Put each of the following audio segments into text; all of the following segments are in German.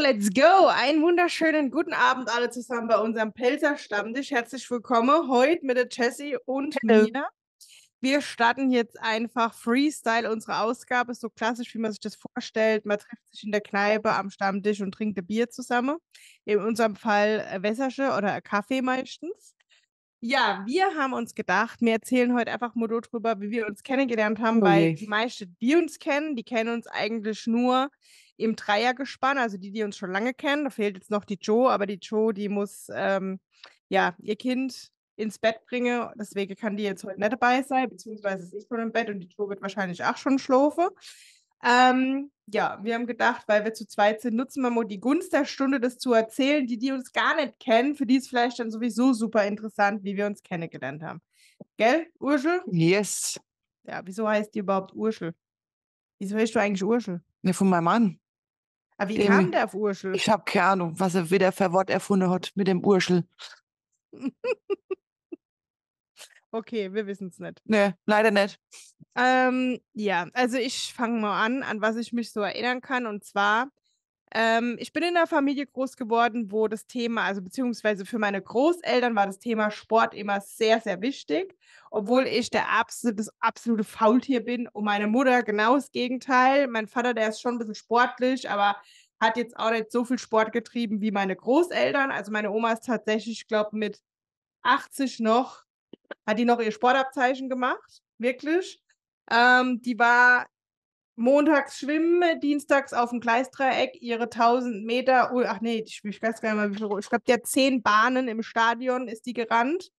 let's go. Einen wunderschönen guten Abend alle zusammen bei unserem Pelzer Stammtisch. Herzlich willkommen heute mit der Jessie und Hello. Nina. Wir starten jetzt einfach Freestyle unsere Ausgabe, so klassisch, wie man sich das vorstellt. Man trifft sich in der Kneipe am Stammtisch und trinkt ein Bier zusammen. In unserem Fall äh, Wässersche oder Kaffee meistens. Ja, wir haben uns gedacht, wir erzählen heute einfach mal darüber, wie wir uns kennengelernt haben, okay. Oh weil die meisten, die uns kennen, die kennen uns eigentlich nur im Dreiergespann, also die, die uns schon lange kennen. Da fehlt jetzt noch die Joe, aber die Joe, die muss ähm, ja ihr Kind ins Bett bringen. Deswegen kann die jetzt heute nicht dabei sein, beziehungsweise ist ich schon im Bett und die Joe wird wahrscheinlich auch schon schlafen. Ähm, ja, wir haben gedacht, weil wir zu zweit sind, nutzen wir mal die Gunst der Stunde, das zu erzählen, die die uns gar nicht kennen. Für die ist vielleicht dann sowieso super interessant, wie wir uns kennengelernt haben. Gell, Urschel? Yes. Ja, wieso heißt die überhaupt Urschel? Wieso heißt du eigentlich Urschel? Ja, von meinem Mann. Aber wie dem, kam der auf Urschel? Ich habe keine Ahnung, was er wieder für Wort erfunden hat mit dem Urschel. okay, wir wissen es nicht. Nee, leider nicht. Ähm, ja, also ich fange mal an, an was ich mich so erinnern kann. Und zwar ähm, ich bin in einer Familie groß geworden, wo das Thema, also beziehungsweise für meine Großeltern war das Thema Sport immer sehr, sehr wichtig, obwohl ich der absolute, das absolute Faultier bin und meine Mutter genau das Gegenteil. Mein Vater, der ist schon ein bisschen sportlich, aber hat jetzt auch nicht so viel Sport getrieben wie meine Großeltern. Also meine Oma ist tatsächlich, ich glaube, mit 80 noch, hat die noch ihr Sportabzeichen gemacht, wirklich. Ähm, die war montags schwimmen, dienstags auf dem Gleisdreieck ihre 1000 Meter, oh, ach nee, ich, ich weiß gar nicht mal, wie viel, ich glaube, die hat zehn Bahnen im Stadion, ist die gerannt.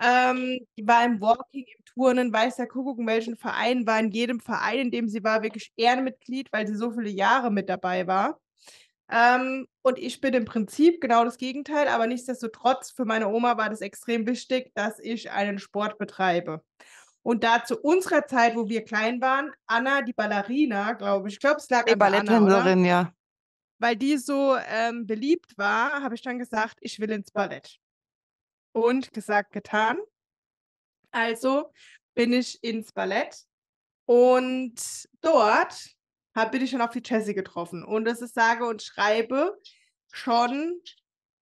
Ähm, die war im Walking, im Turnen, weiß der Kuckuck, in welchen Verein war, in jedem Verein, in dem sie war, wirklich Ehrenmitglied, weil sie so viele Jahre mit dabei war. Ähm, und ich bin im Prinzip genau das Gegenteil, aber nichtsdestotrotz, für meine Oma war das extrem wichtig, dass ich einen Sport betreibe. Und da zu unserer Zeit, wo wir klein waren, Anna, die Ballerina, glaube ich, ich glaube, es lag die Balletttänzerin, ja. Weil die so ähm, beliebt war, habe ich dann gesagt, ich will ins Ballett. Und gesagt, getan. Also bin ich ins Ballett und dort hab, bin ich dann auf die Jessie getroffen. Und das ist sage und schreibe schon,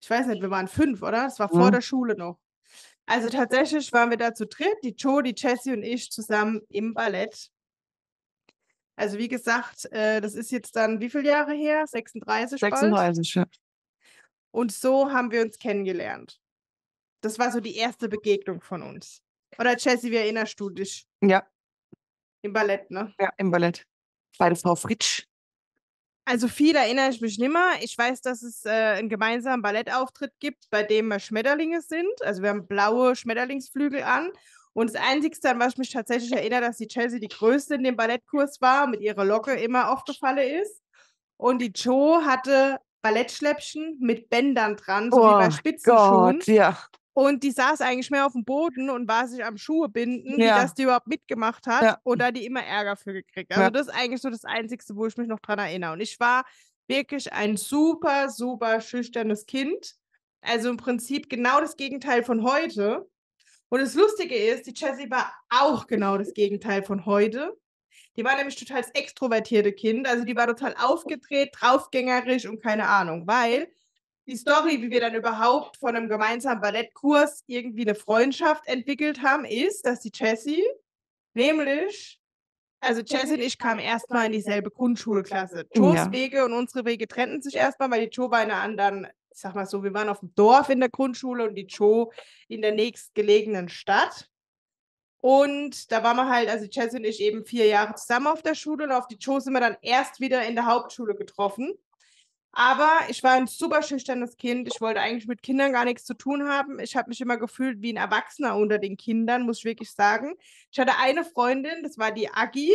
ich weiß nicht, wir waren fünf, oder? Das war mhm. vor der Schule noch. Also tatsächlich waren wir da zu dritt, die Joe, die Jessie und ich zusammen im Ballett. Also wie gesagt, äh, das ist jetzt dann wie viele Jahre her? 36? 36, bald. ja. Und so haben wir uns kennengelernt. Das war so die erste Begegnung von uns. Oder Jessie, wie erinnerst du dich? Ja. Im Ballett, ne? Ja, im Ballett. Bei der Frau Fritsch. Also viel erinnere ich mich nicht mehr. Ich weiß, dass es äh, einen gemeinsamen Ballettauftritt gibt, bei dem wir Schmetterlinge sind. Also wir haben blaue Schmetterlingsflügel an. Und das Einzige, an was ich mich tatsächlich erinnere, dass die Chelsea die Größte in dem Ballettkurs war, mit ihrer Locke immer aufgefallen ist. Und die Joe hatte Ballettschläppchen mit Bändern dran, so oh, wie bei oh Spitzenschuhen. Gott, ja. Und die saß eigentlich mehr auf dem Boden und war sich am Schuhe binden, ja. wie das die überhaupt mitgemacht hat ja. oder die immer Ärger für gekriegt. Also ja. das ist eigentlich so das Einzige, wo ich mich noch dran erinnere. Und ich war wirklich ein super, super schüchternes Kind. Also im Prinzip genau das Gegenteil von heute. Und das Lustige ist, die Jessie war auch genau das Gegenteil von heute. Die war nämlich total das extrovertierte Kind. Also die war total aufgedreht, draufgängerisch und keine Ahnung, weil die Story, wie wir dann überhaupt von einem gemeinsamen Ballettkurs irgendwie eine Freundschaft entwickelt haben, ist, dass die Jessie nämlich, also Jessie und ich kamen erstmal in dieselbe Grundschulklasse. Oh Joes ja. Wege und unsere Wege trennten sich erstmal, weil die Jo bei einer anderen, ich sag mal so, wir waren auf dem Dorf in der Grundschule und die Joe in der nächstgelegenen Stadt. Und da waren wir halt, also Jessie und ich eben vier Jahre zusammen auf der Schule und auf die Joe sind wir dann erst wieder in der Hauptschule getroffen. Aber ich war ein super schüchternes Kind. Ich wollte eigentlich mit Kindern gar nichts zu tun haben. Ich habe mich immer gefühlt wie ein Erwachsener unter den Kindern, muss ich wirklich sagen. Ich hatte eine Freundin, das war die Aggie.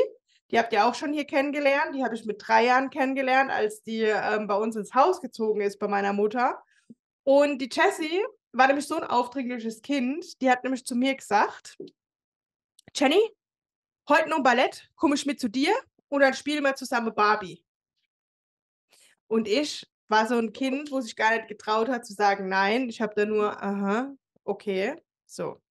Die habt ihr auch schon hier kennengelernt. Die habe ich mit drei Jahren kennengelernt, als die ähm, bei uns ins Haus gezogen ist bei meiner Mutter. Und die Jessie war nämlich so ein aufdringliches Kind. Die hat nämlich zu mir gesagt: Jenny, heute noch Ballett, komme ich mit zu dir und dann spielen wir zusammen Barbie. Und ich war so ein Kind, wo sich gar nicht getraut hat zu sagen, nein. Ich habe da nur, aha, okay, so.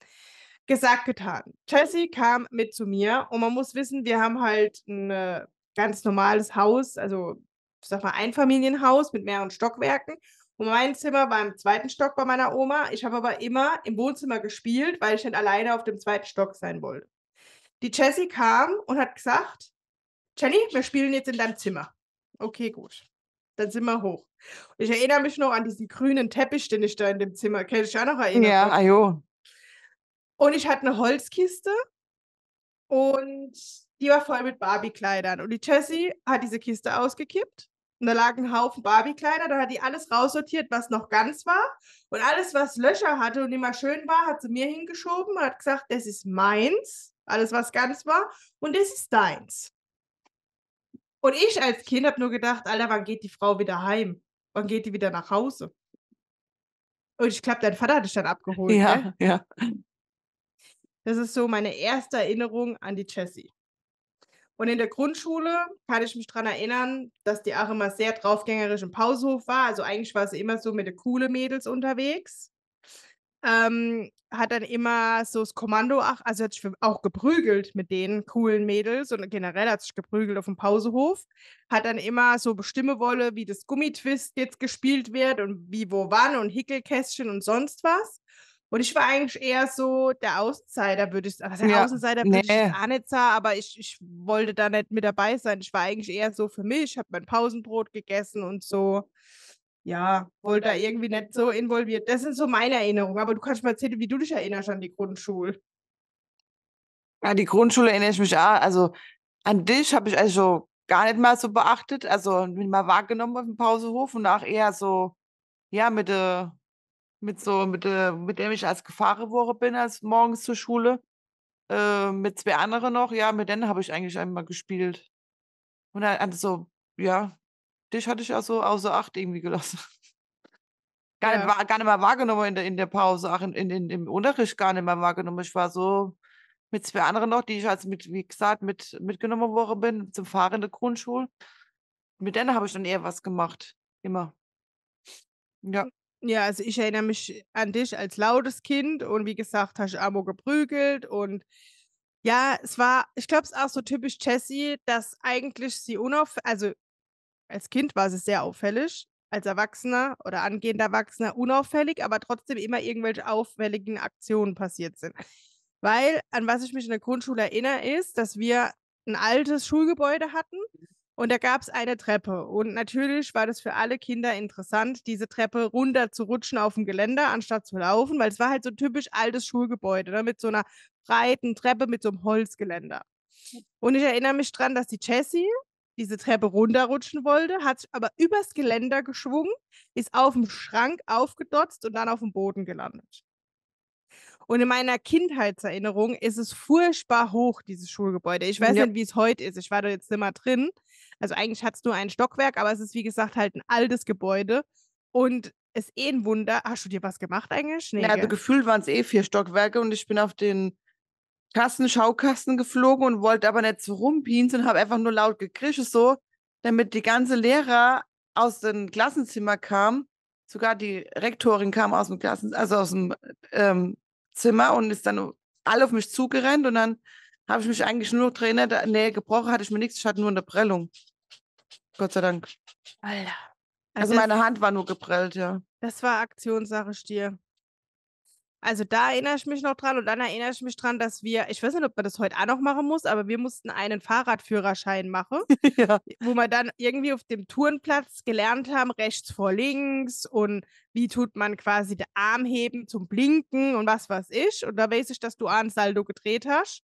Gesagt, getan. Jessie kam mit zu mir und man muss wissen, wir haben halt ein äh, ganz normales Haus, also ich sag mal Einfamilienhaus mit mehreren Stockwerken. Und mein Zimmer war im zweiten Stock bei meiner Oma. Ich habe aber immer im Wohnzimmer gespielt, weil ich dann alleine auf dem zweiten Stock sein wollte. Die Jessie kam und hat gesagt, Jenny, wir spielen jetzt in deinem Zimmer. Okay, gut dann sind wir hoch. ich erinnere mich noch an diesen grünen Teppich, den ich da in dem Zimmer, kann ich auch noch erinnern. Ja, ne? ajo. Ah, und ich hatte eine Holzkiste und die war voll mit Barbie-Kleidern. Und die Jessie hat diese Kiste ausgekippt und da lagen ein Haufen Barbie-Kleider. Da hat die alles raussortiert, was noch ganz war. Und alles, was Löcher hatte und immer schön war, hat sie mir hingeschoben und hat gesagt, das ist meins. Alles, was ganz war. Und das ist deins. Und ich als Kind habe nur gedacht, Alter, wann geht die Frau wieder heim? Wann geht die wieder nach Hause? Und ich glaube, dein Vater hat dich dann abgeholt. Ja, ne? ja. Das ist so meine erste Erinnerung an die Jessie. Und in der Grundschule kann ich mich daran erinnern, dass die auch immer sehr draufgängerisch im Pausenhof war. Also eigentlich war sie immer so mit den coolen Mädels unterwegs. Ähm, hat dann immer so das Kommando, ach, also hat sich auch geprügelt mit den coolen Mädels und generell hat sich geprügelt auf dem Pausehof, hat dann immer so bestimme wolle, wie das Gummitwist jetzt gespielt wird und wie wo wann und Hickelkästchen und sonst was. Und ich war eigentlich eher so der Außenseiter, würde ich sagen. Also ja, Außenseiter nee. ich auch nicht sagen, aber ich, ich wollte da nicht mit dabei sein. Ich war eigentlich eher so für mich, habe mein Pausenbrot gegessen und so ja, wollte da irgendwie nicht so involviert. Das sind so meine Erinnerungen. Aber du kannst mal erzählen, wie du dich erinnerst an die Grundschule. Ja, die Grundschule erinnere ich mich auch. Also an dich habe ich also gar nicht mal so beachtet. Also bin mal wahrgenommen auf dem Pausehof und auch eher so, ja, mit der, mit so, mit der, mit dem ich als Gefahr geworden bin, als morgens zur Schule. Äh, mit zwei anderen noch, ja, mit denen habe ich eigentlich einmal gespielt. Und dann also, ja, dich hatte ich ja so außer Acht irgendwie gelassen. Gar, ja. nicht, gar nicht mal wahrgenommen in der, in der Pause, auch in, in, im Unterricht gar nicht mal wahrgenommen. Ich war so mit zwei anderen noch, die ich als mit, wie gesagt, mit, mitgenommen worden bin, zum Fahren in der Grundschule. Mit denen habe ich dann eher was gemacht. Immer. Ja. Ja, also ich erinnere mich an dich als lautes Kind und wie gesagt, hast du Amo geprügelt und ja, es war, ich glaube, es ist auch so typisch Jessie, dass eigentlich sie unauf, also als Kind war es sehr auffällig, als Erwachsener oder angehender Erwachsener unauffällig, aber trotzdem immer irgendwelche auffälligen Aktionen passiert sind. Weil, an was ich mich in der Grundschule erinnere, ist, dass wir ein altes Schulgebäude hatten und da gab es eine Treppe. Und natürlich war das für alle Kinder interessant, diese Treppe runter zu rutschen auf dem Geländer, anstatt zu laufen, weil es war halt so ein typisch altes Schulgebäude, ne? mit so einer breiten Treppe mit so einem Holzgeländer. Und ich erinnere mich daran, dass die Jessie, diese Treppe runterrutschen wollte, hat sich aber übers Geländer geschwungen, ist auf dem Schrank aufgedotzt und dann auf dem Boden gelandet. Und in meiner Kindheitserinnerung ist es furchtbar hoch, dieses Schulgebäude. Ich weiß ja. nicht, wie es heute ist. Ich war da jetzt nicht mal drin. Also eigentlich hat es nur ein Stockwerk, aber es ist, wie gesagt, halt ein altes Gebäude. Und es ist eh ein Wunder. Hast du dir was gemacht eigentlich? Nee, ja, also gefühlt waren es eh vier Stockwerke und ich bin auf den Kasten, Schaukasten geflogen und wollte aber nicht so rumpiensen und habe einfach nur laut gekrischt, so, damit die ganze Lehrer aus dem Klassenzimmer kam. Sogar die Rektorin kam aus dem Klassen, also aus dem ähm, Zimmer und ist dann alle auf mich zugerannt und dann habe ich mich eigentlich nur Trainer, Nähe gebrochen hatte ich mir nichts, ich hatte nur eine Prellung. Gott sei Dank. Alter. also, also meine Hand war nur geprellt, ja. Das war Aktionssache Stier. Also da erinnere ich mich noch dran und dann erinnere ich mich dran, dass wir, ich weiß nicht, ob man das heute auch noch machen muss, aber wir mussten einen Fahrradführerschein machen, ja. wo wir dann irgendwie auf dem Tourenplatz gelernt haben, rechts vor links und wie tut man quasi den Arm heben zum Blinken und was weiß ich. Und da weiß ich, dass du auch Saldo gedreht hast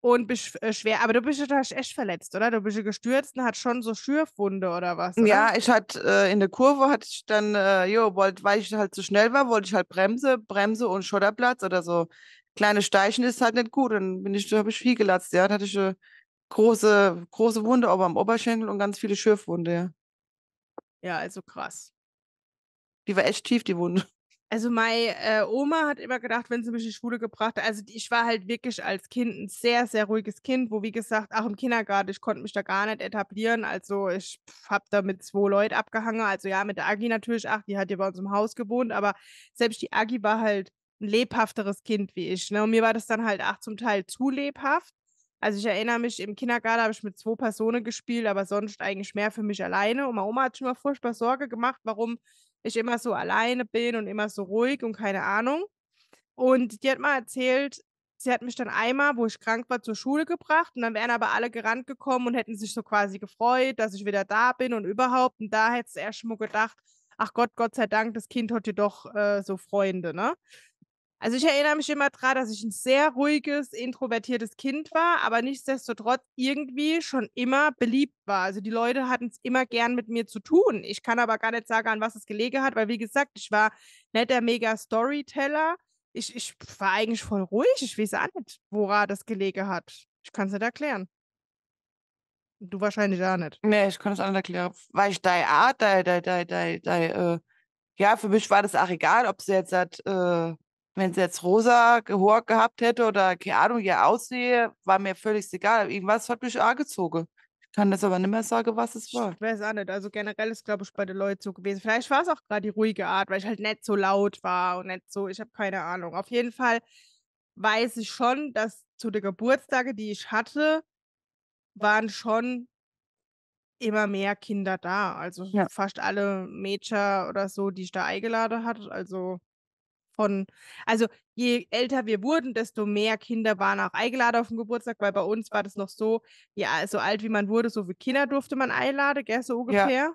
und bist äh, schwer, aber du bist ja echt verletzt, oder? Du bist ja gestürzt und hat schon so Schürfwunde oder was? Oder? Ja, ich hatte äh, in der Kurve hatte ich dann, äh, jo, wollt, weil ich halt zu schnell war, wollte ich halt Bremse, Bremse und Schotterplatz oder so. Kleine Steichen ist halt nicht gut. Dann bin ich, habe ich viel gelatzt, ja. Dann hatte ich eine große, große Wunde aber am Oberschenkel und ganz viele Schürfwunde, ja. Ja, also krass. Die war echt tief, die Wunde. Also meine äh, Oma hat immer gedacht, wenn sie mich in die Schule gebracht hat, also ich war halt wirklich als Kind ein sehr, sehr ruhiges Kind, wo wie gesagt, auch im Kindergarten, ich konnte mich da gar nicht etablieren. Also ich habe da mit zwei Leuten abgehangen. Also ja, mit der Agi natürlich, ach, die hat ja bei uns im Haus gewohnt, aber selbst die Agi war halt ein lebhafteres Kind wie ich. Ne? Und mir war das dann halt auch zum Teil zu lebhaft. Also ich erinnere mich, im Kindergarten habe ich mit zwei Personen gespielt, aber sonst eigentlich mehr für mich alleine. Und meine Oma hat schon mal furchtbar Sorge gemacht, warum ich immer so alleine bin und immer so ruhig und keine Ahnung. Und die hat mal erzählt, sie hat mich dann einmal, wo ich krank war, zur Schule gebracht und dann wären aber alle gerannt gekommen und hätten sich so quasi gefreut, dass ich wieder da bin und überhaupt. Und da hätte es erst mal gedacht, ach Gott, Gott sei Dank, das Kind hat ja doch äh, so Freunde, ne? Also ich erinnere mich immer daran, dass ich ein sehr ruhiges, introvertiertes Kind war, aber nichtsdestotrotz irgendwie schon immer beliebt war. Also die Leute hatten es immer gern mit mir zu tun. Ich kann aber gar nicht sagen, an was es gelegen hat, weil wie gesagt, ich war nicht der Mega-Storyteller. Ich, ich war eigentlich voll ruhig. Ich weiß auch nicht, woran das gelegen hat. Ich kann es nicht erklären. Du wahrscheinlich auch nicht. Nee, ich kann es auch nicht erklären. Weil ich deine Art, deine, deine, deine, deine, äh, ja, für mich war das auch egal, ob sie jetzt hat, äh, wenn es jetzt rosa Haar gehabt hätte oder keine Ahnung, wie er Aussehe, war mir völlig egal. Irgendwas hat mich angezogen. Ich kann das aber nicht mehr sagen, was es war. Ich weiß auch nicht. Also generell ist, glaube ich, bei den Leuten so gewesen. Vielleicht war es auch gerade die ruhige Art, weil ich halt nicht so laut war und nicht so, ich habe keine Ahnung. Auf jeden Fall weiß ich schon, dass zu den Geburtstagen, die ich hatte, waren schon immer mehr Kinder da. Also ja. fast alle Mädchen oder so, die ich da eingeladen hatte. Also von, also je älter wir wurden, desto mehr Kinder waren auch eingeladen auf dem Geburtstag, weil bei uns war das noch so, ja, so alt wie man wurde, so viele Kinder durfte man einladen, gell, so ungefähr. Ja.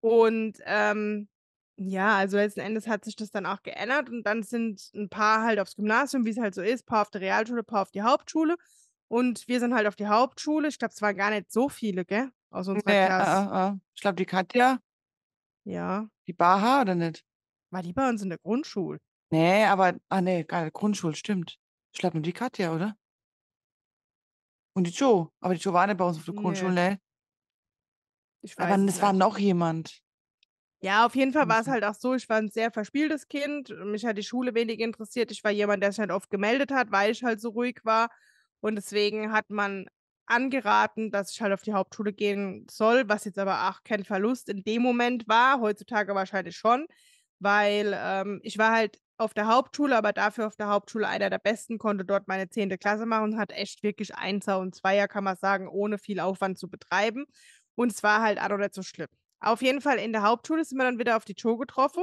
Und ähm, ja, also letzten Endes hat sich das dann auch geändert und dann sind ein paar halt aufs Gymnasium, wie es halt so ist, ein paar auf die Realschule, ein paar auf die Hauptschule. Und wir sind halt auf die Hauptschule. Ich glaube, es waren gar nicht so viele, gell? Aus unserer nee, äh, Klasse. Äh, äh. Ich glaube, die Katja. Ja. Die Baha oder nicht? War die bei uns in der Grundschule. Nee, aber, ah nee, geil, Grundschule, stimmt. Ich glaube nur die Katja, oder? Und die Joe. Aber die Joe war nicht bei uns auf der Grundschule, nee. ne? Ich weiß aber es war noch jemand. Ja, auf jeden Fall war es halt auch so, ich war ein sehr verspieltes Kind. Mich hat die Schule wenig interessiert. Ich war jemand, der sich halt oft gemeldet hat, weil ich halt so ruhig war. Und deswegen hat man angeraten, dass ich halt auf die Hauptschule gehen soll, was jetzt aber auch kein Verlust in dem Moment war, heutzutage wahrscheinlich schon weil ähm, ich war halt auf der Hauptschule, aber dafür auf der Hauptschule einer der besten, konnte dort meine 10. Klasse machen und hat echt wirklich Einser und Zweier, kann man sagen, ohne viel Aufwand zu betreiben. Und es war halt auch nicht so schlimm. Auf jeden Fall in der Hauptschule sind wir dann wieder auf die Joe getroffen.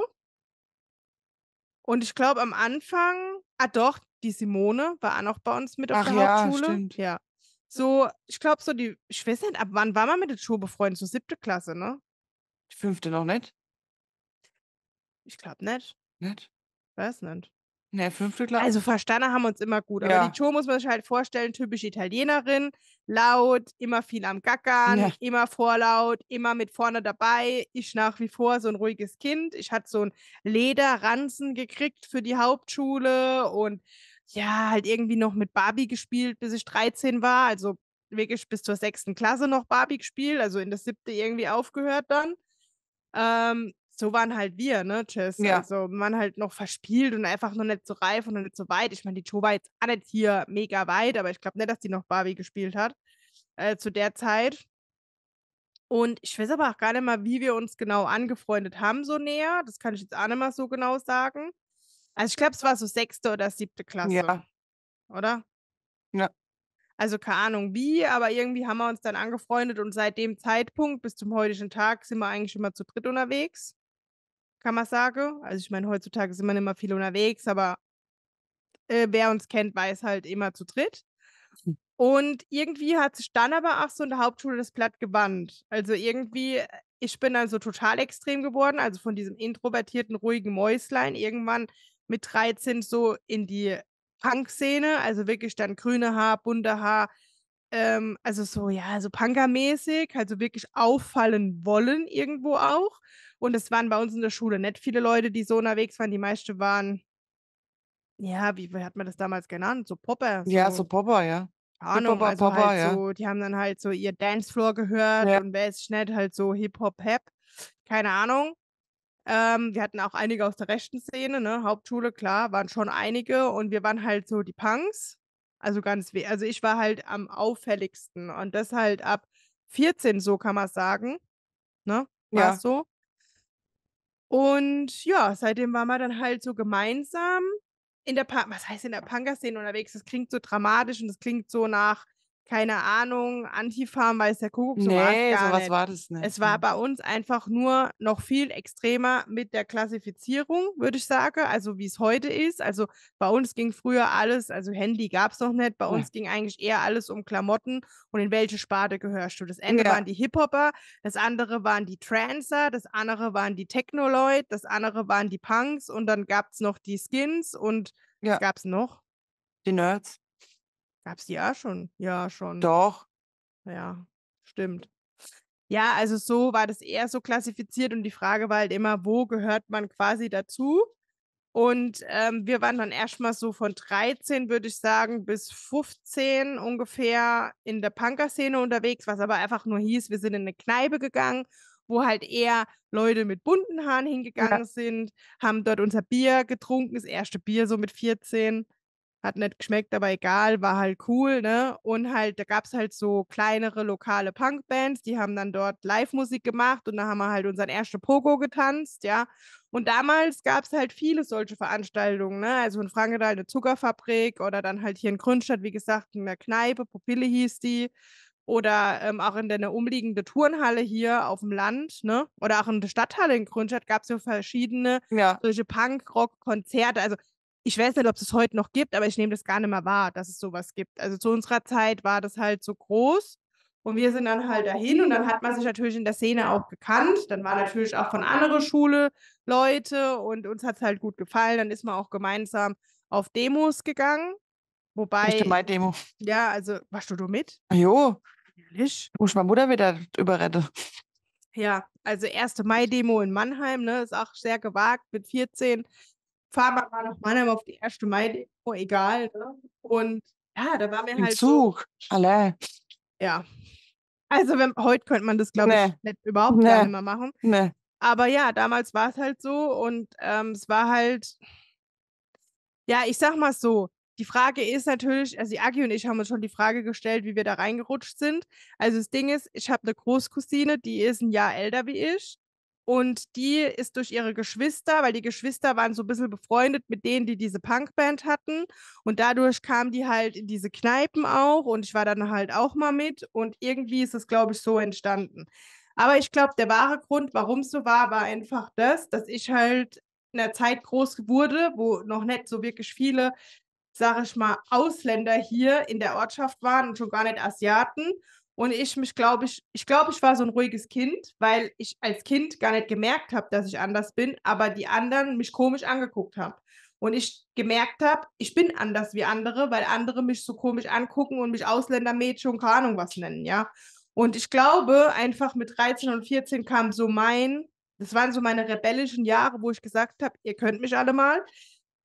Und ich glaube am Anfang, ah doch, die Simone war auch noch bei uns mit auf Ach der ja, Hauptschule. Stimmt. Ja. So, ich glaube so die, ich weiß nicht, ab wann war man mit der Joe befreundet? So siebte Klasse, ne? Die fünfte noch nicht? Ich glaube nicht. Nicht? Weiß nicht. Ne, fünfte Klasse. Also verstanden haben wir uns immer gut. Ja. Aber die Cho muss man sich halt vorstellen, typisch Italienerin, laut, immer viel am Gackern, ja. immer vorlaut, immer mit vorne dabei. Ich nach wie vor so ein ruhiges Kind. Ich hatte so einen Lederranzen gekriegt für die Hauptschule und ja, halt irgendwie noch mit Barbie gespielt, bis ich 13 war. Also wirklich bis zur sechsten Klasse noch Barbie gespielt, also in der siebte irgendwie aufgehört dann. Ähm, so waren halt wir, ne, Chess. Ja. Also man halt noch verspielt und einfach noch nicht so reif und noch nicht so weit. Ich meine, die Joe war jetzt auch nicht hier mega weit, aber ich glaube nicht, dass die noch Barbie gespielt hat äh, zu der Zeit. Und ich weiß aber auch gar nicht mal, wie wir uns genau angefreundet haben, so näher. Das kann ich jetzt auch nicht mal so genau sagen. Also ich glaube, es war so sechste oder siebte Klasse. Ja. Oder? Ja. Also keine Ahnung wie, aber irgendwie haben wir uns dann angefreundet und seit dem Zeitpunkt bis zum heutigen Tag sind wir eigentlich immer zu dritt unterwegs kann man sagen. Also ich meine, heutzutage sind wir immer viel unterwegs, aber äh, wer uns kennt, weiß halt immer zu dritt. Hm. Und irgendwie hat sich dann aber auch so in der Hauptschule das Blatt gewandt. Also irgendwie, äh, ich bin dann so total extrem geworden, also von diesem introvertierten, ruhigen Mäuslein irgendwann mit 13 so in die Punk-Szene, also wirklich dann grüne Haar, bunte Haar, ähm, also so, ja, so punkermäßig, also wirklich auffallen wollen irgendwo auch. Und es waren bei uns in der Schule nicht viele Leute, die so unterwegs waren. Die meisten waren, ja, wie, hat man das damals genannt? So Popper. So. Ja, so Popper, ja. Ahnung, Popper, also Popper, halt ja. so, die haben dann halt so ihr Dancefloor gehört ja. und wer ist schnell halt so Hip-Hop-Hap. Keine Ahnung. Ähm, wir hatten auch einige aus der rechten Szene, ne? Hauptschule, klar, waren schon einige und wir waren halt so die Punks. Also ganz weh. Also ich war halt am auffälligsten und das halt ab 14, so kann man sagen. Ne? War ja. so. Und ja, seitdem waren wir dann halt so gemeinsam in der, pa was heißt in der Punkerszene unterwegs? Das klingt so dramatisch und das klingt so nach, keine Ahnung, Antifa, weiß der Kuckuck, so nee, sowas nicht. war das nicht. Es war bei uns einfach nur noch viel extremer mit der Klassifizierung, würde ich sagen, also wie es heute ist. Also bei uns ging früher alles, also Handy gab es noch nicht, bei uns ja. ging eigentlich eher alles um Klamotten und in welche Sparte gehörst du. Das eine ja. waren die Hip-Hopper, das andere waren die Trancer, das andere waren die Technoloid, das andere waren die Punks und dann gab es noch die Skins und ja. was gab es noch? Die Nerds. Gab es die auch schon? Ja, schon. Doch. Ja, stimmt. Ja, also so war das eher so klassifiziert und die Frage war halt immer, wo gehört man quasi dazu? Und ähm, wir waren dann erstmal so von 13, würde ich sagen, bis 15 ungefähr in der Punkerszene unterwegs, was aber einfach nur hieß, wir sind in eine Kneipe gegangen, wo halt eher Leute mit bunten Haaren hingegangen ja. sind, haben dort unser Bier getrunken, das erste Bier so mit 14 hat nicht geschmeckt, aber egal, war halt cool, ne? Und halt, da gab es halt so kleinere lokale Punkbands, die haben dann dort Live-Musik gemacht und da haben wir halt unseren ersten Pogo getanzt, ja. Und damals gab es halt viele solche Veranstaltungen, ne? Also in Frankenthal eine Zuckerfabrik oder dann halt hier in Grünstadt, wie gesagt, in der Kneipe, Pupille hieß die. Oder ähm, auch in der umliegenden Turnhalle hier auf dem Land, ne? Oder auch in der Stadthalle in Grünstadt gab es ja verschiedene ja. solche Punk-Rock-Konzerte. Also ich weiß nicht, ob es es heute noch gibt, aber ich nehme das gar nicht mehr wahr, dass es sowas gibt. Also zu unserer Zeit war das halt so groß und wir sind dann halt dahin und dann hat man sich natürlich in der Szene auch gekannt. Dann war natürlich auch von anderen Schule Leute und uns hat es halt gut gefallen. Dann ist man auch gemeinsam auf Demos gegangen. Wobei. Nicht meine Demo. Ja, also warst du du mit? Jo. Ehrlich? Muss meine Mutter wieder überretten. Ja, also erste Mai-Demo in Mannheim, ne, ist auch sehr gewagt mit 14. Fahrrad war nach Mannheim auf die erste Mai-Demo, egal. Ne? Und ja, da war mir Im halt. Zug, so, alle. Ja. Also, wenn, heute könnte man das, glaube nee. ich, ne. nicht, überhaupt nee. gar nicht mehr machen. Nee. Aber ja, damals war es halt so und ähm, es war halt, ja, ich sag mal so, die Frage ist natürlich, also Aki und ich haben uns schon die Frage gestellt, wie wir da reingerutscht sind. Also das Ding ist, ich habe eine Großcousine, die ist ein Jahr älter wie ich. Und die ist durch ihre Geschwister, weil die Geschwister waren so ein bisschen befreundet mit denen, die diese Punkband hatten. Und dadurch kam die halt in diese Kneipen auch. Und ich war dann halt auch mal mit. Und irgendwie ist es, glaube ich, so entstanden. Aber ich glaube, der wahre Grund, warum es so war, war einfach das, dass ich halt in der Zeit groß wurde, wo noch nicht so wirklich viele, sage ich mal, Ausländer hier in der Ortschaft waren und schon gar nicht Asiaten. Und ich mich, glaube ich, ich glaube, ich war so ein ruhiges Kind, weil ich als Kind gar nicht gemerkt habe, dass ich anders bin, aber die anderen mich komisch angeguckt haben. Und ich gemerkt habe, ich bin anders wie andere, weil andere mich so komisch angucken und mich Ausländermädchen und keine Ahnung was nennen, ja. Und ich glaube, einfach mit 13 und 14 kam so mein, das waren so meine rebellischen Jahre, wo ich gesagt habe, ihr könnt mich alle mal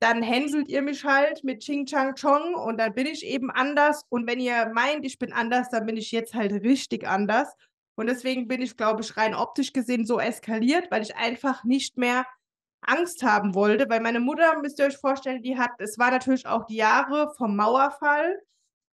dann hänselt ihr mich halt mit Ching Chang Chong und dann bin ich eben anders. Und wenn ihr meint, ich bin anders, dann bin ich jetzt halt richtig anders. Und deswegen bin ich, glaube ich, rein optisch gesehen so eskaliert, weil ich einfach nicht mehr Angst haben wollte. Weil meine Mutter, müsst ihr euch vorstellen, die hat, es war natürlich auch die Jahre vom Mauerfall.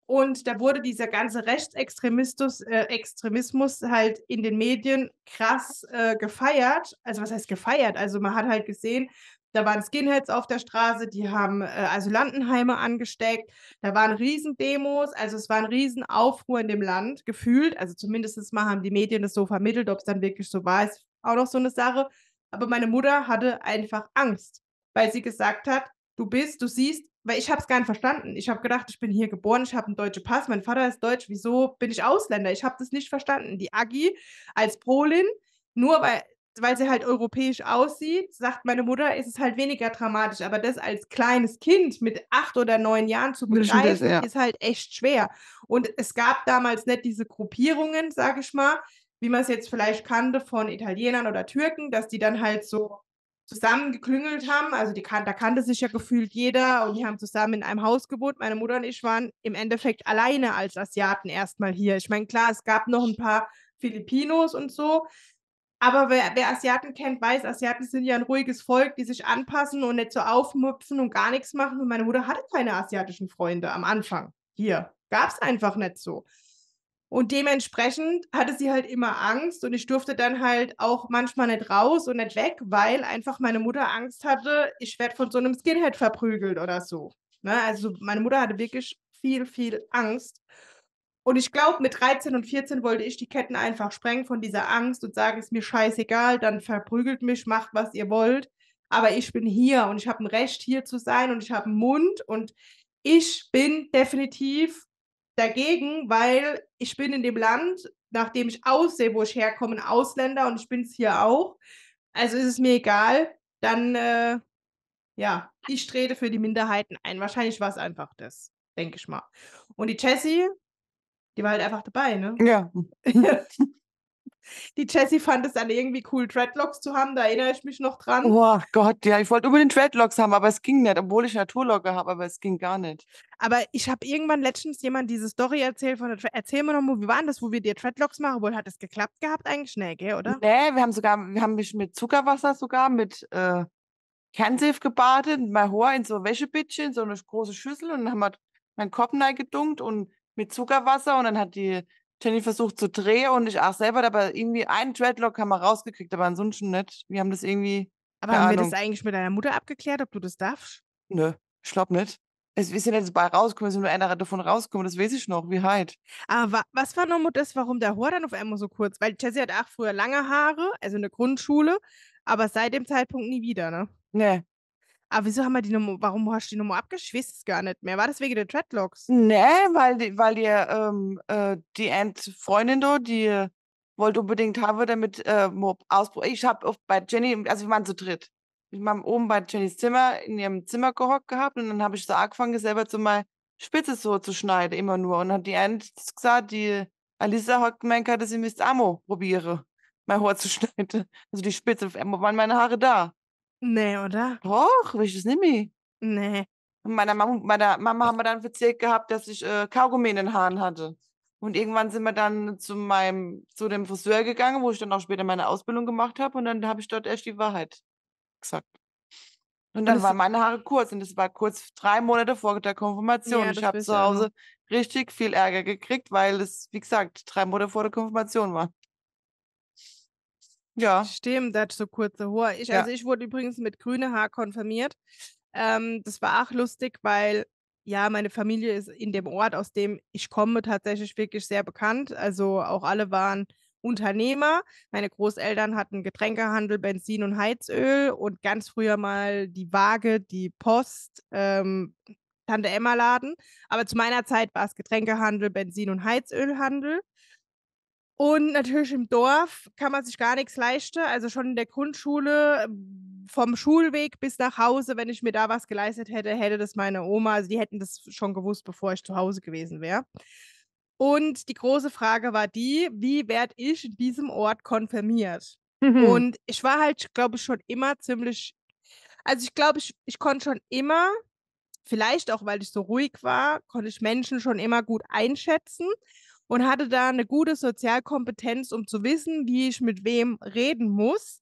Und da wurde dieser ganze Rechtsextremismus äh, Extremismus halt in den Medien krass äh, gefeiert. Also was heißt gefeiert? Also man hat halt gesehen, da waren Skinheads auf der Straße, die haben äh, Asylantenheime angesteckt. Da waren Riesendemos, also es war ein Riesenaufruhr in dem Land, gefühlt. Also zumindest mal haben die Medien das so vermittelt, ob es dann wirklich so war, ist auch noch so eine Sache. Aber meine Mutter hatte einfach Angst, weil sie gesagt hat, du bist, du siehst, weil ich habe es gar nicht verstanden. Ich habe gedacht, ich bin hier geboren, ich habe einen deutschen Pass, mein Vater ist deutsch, wieso bin ich Ausländer? Ich habe das nicht verstanden. Die Agi als Polin, nur weil weil sie halt europäisch aussieht, sagt meine Mutter, ist es halt weniger dramatisch. Aber das als kleines Kind mit acht oder neun Jahren zu begreifen, ja. ist halt echt schwer. Und es gab damals nicht diese Gruppierungen, sage ich mal, wie man es jetzt vielleicht kannte von Italienern oder Türken, dass die dann halt so zusammengeklüngelt haben. Also kan da kannte sich ja gefühlt jeder und die haben zusammen in einem Haus gewohnt. Meine Mutter und ich waren im Endeffekt alleine als Asiaten erstmal hier. Ich meine, klar, es gab noch ein paar Filipinos und so, aber wer, wer, Asiaten kennt, weiß, Asiaten sind ja ein ruhiges Volk, die sich anpassen und nicht so aufmüpfen und gar nichts machen. Und meine Mutter hatte keine asiatischen Freunde am Anfang. Hier gab es einfach nicht so. Und dementsprechend hatte sie halt immer Angst und ich durfte dann halt auch manchmal nicht raus und nicht weg, weil einfach meine Mutter Angst hatte, ich werde von so einem Skinhead verprügelt oder so. Ne? Also meine Mutter hatte wirklich viel, viel Angst. Und ich glaube, mit 13 und 14 wollte ich die Ketten einfach sprengen von dieser Angst und sagen, es mir scheißegal, dann verprügelt mich, macht, was ihr wollt. Aber ich bin hier und ich habe ein Recht, hier zu sein und ich habe einen Mund und ich bin definitiv dagegen, weil ich bin in dem Land, nachdem ich aussehe, wo ich herkomme, ein Ausländer und ich bin es hier auch. Also ist es mir egal. Dann, äh, ja, ich trete für die Minderheiten ein. Wahrscheinlich war es einfach das, denke ich mal. Und die Jessie, die war halt einfach dabei, ne? Ja. Die Jessie fand es dann irgendwie cool, Dreadlocks zu haben, da erinnere ich mich noch dran. Oh Gott, ja, ich wollte unbedingt Dreadlocks haben, aber es ging nicht, obwohl ich Naturlocke habe, aber es ging gar nicht. Aber ich habe irgendwann letztens jemand diese Story erzählt von der Dread Erzähl mir nochmal, wie waren das, wo wir dir Dreadlocks machen wohl Hat es geklappt gehabt eigentlich? Nee, gell, oder? Nee, wir haben sogar, wir haben mich mit Zuckerwasser sogar, mit äh, Kernsiff gebadet, mal Haar in so Wäschebittchen, so eine große Schüssel und dann haben wir meinen Kopf gedunkt und mit Zuckerwasser und dann hat die Jenny versucht zu drehen und ich auch selber, dabei irgendwie einen Dreadlock haben wir rausgekriegt, aber ansonsten nicht. Wir haben das irgendwie. Aber haben Ahnung. wir das eigentlich mit deiner Mutter abgeklärt, ob du das darfst? Nö, ich glaube nicht. Es ist ja nicht so bei rausgekommen, es ist nur einer davon rausgekommen, das weiß ich noch, wie halt. Aber was war nochmal das, warum der Haar dann auf einmal so kurz? Weil Jessie hat auch früher lange Haare, also in der Grundschule, aber seit dem Zeitpunkt nie wieder, ne? Nee, aber ah, wieso haben wir die Nummer, warum hast du die Nummer abgeschickt? gar nicht mehr. War das wegen der Dreadlocks? Nee, weil die, weil die, ähm, äh, die Aunt Freundin da, die wollte unbedingt haben, damit äh, ausprobieren. Ich habe bei Jenny, also wir waren zu dritt. Ich habe oben bei Jennys Zimmer in ihrem Zimmer gehockt gehabt und dann habe ich so angefangen, selber zu mal Spitze so zu schneiden, immer nur. Und dann hat die Aunt gesagt, die Alisa hat gemeint, dass sie müsste Amo probiere, mein Haar zu schneiden. Also die Spitze, wo waren meine Haare da? Nee, oder? Doch, will ich das nicht mehr. Nee. Und meiner Mama, meiner Mama haben wir dann erzählt gehabt, dass ich äh, Kaugummi in den Haaren hatte. Und irgendwann sind wir dann zu meinem, zu dem Friseur gegangen, wo ich dann auch später meine Ausbildung gemacht habe. Und dann habe ich dort erst die Wahrheit gesagt. Und dann waren meine Haare kurz und das war kurz drei Monate vor der Konfirmation. Ja, ich habe zu ne? Hause richtig viel Ärger gekriegt, weil es, wie gesagt, drei Monate vor der Konfirmation war. Ja. Stimmt, das so kurze Haar. Ich, ja. Also ich wurde übrigens mit grüne Haar konfirmiert. Ähm, das war auch lustig, weil ja, meine Familie ist in dem Ort, aus dem ich komme, tatsächlich wirklich sehr bekannt. Also auch alle waren Unternehmer. Meine Großeltern hatten Getränkehandel, Benzin und Heizöl und ganz früher mal die Waage, die Post, ähm, Tante Emma Laden. Aber zu meiner Zeit war es Getränkehandel, Benzin und Heizölhandel. Und natürlich im Dorf kann man sich gar nichts leisten. Also schon in der Grundschule, ähm, vom Schulweg bis nach Hause, wenn ich mir da was geleistet hätte, hätte das meine Oma, also die hätten das schon gewusst, bevor ich zu Hause gewesen wäre. Und die große Frage war die, wie werde ich in diesem Ort konfirmiert? Mhm. Und ich war halt, glaube ich, schon immer ziemlich, also ich glaube, ich, ich konnte schon immer, vielleicht auch weil ich so ruhig war, konnte ich Menschen schon immer gut einschätzen und hatte da eine gute Sozialkompetenz, um zu wissen, wie ich mit wem reden muss.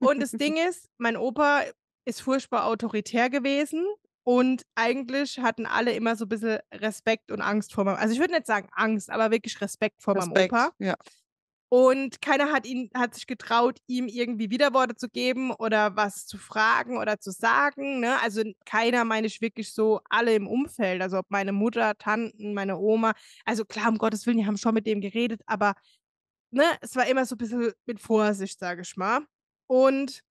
und das Ding ist, mein Opa ist furchtbar autoritär gewesen und eigentlich hatten alle immer so ein bisschen Respekt und Angst vor meinem, also ich würde nicht sagen Angst, aber wirklich Respekt vor Respekt, meinem Opa. Ja. Und keiner hat ihn, hat sich getraut, ihm irgendwie Widerworte zu geben oder was zu fragen oder zu sagen. Ne? Also keiner meine ich wirklich so alle im Umfeld. Also ob meine Mutter, Tanten, meine Oma. Also klar, um Gottes Willen, die haben schon mit dem geredet, aber ne, es war immer so ein bisschen mit Vorsicht, sage ich mal. Und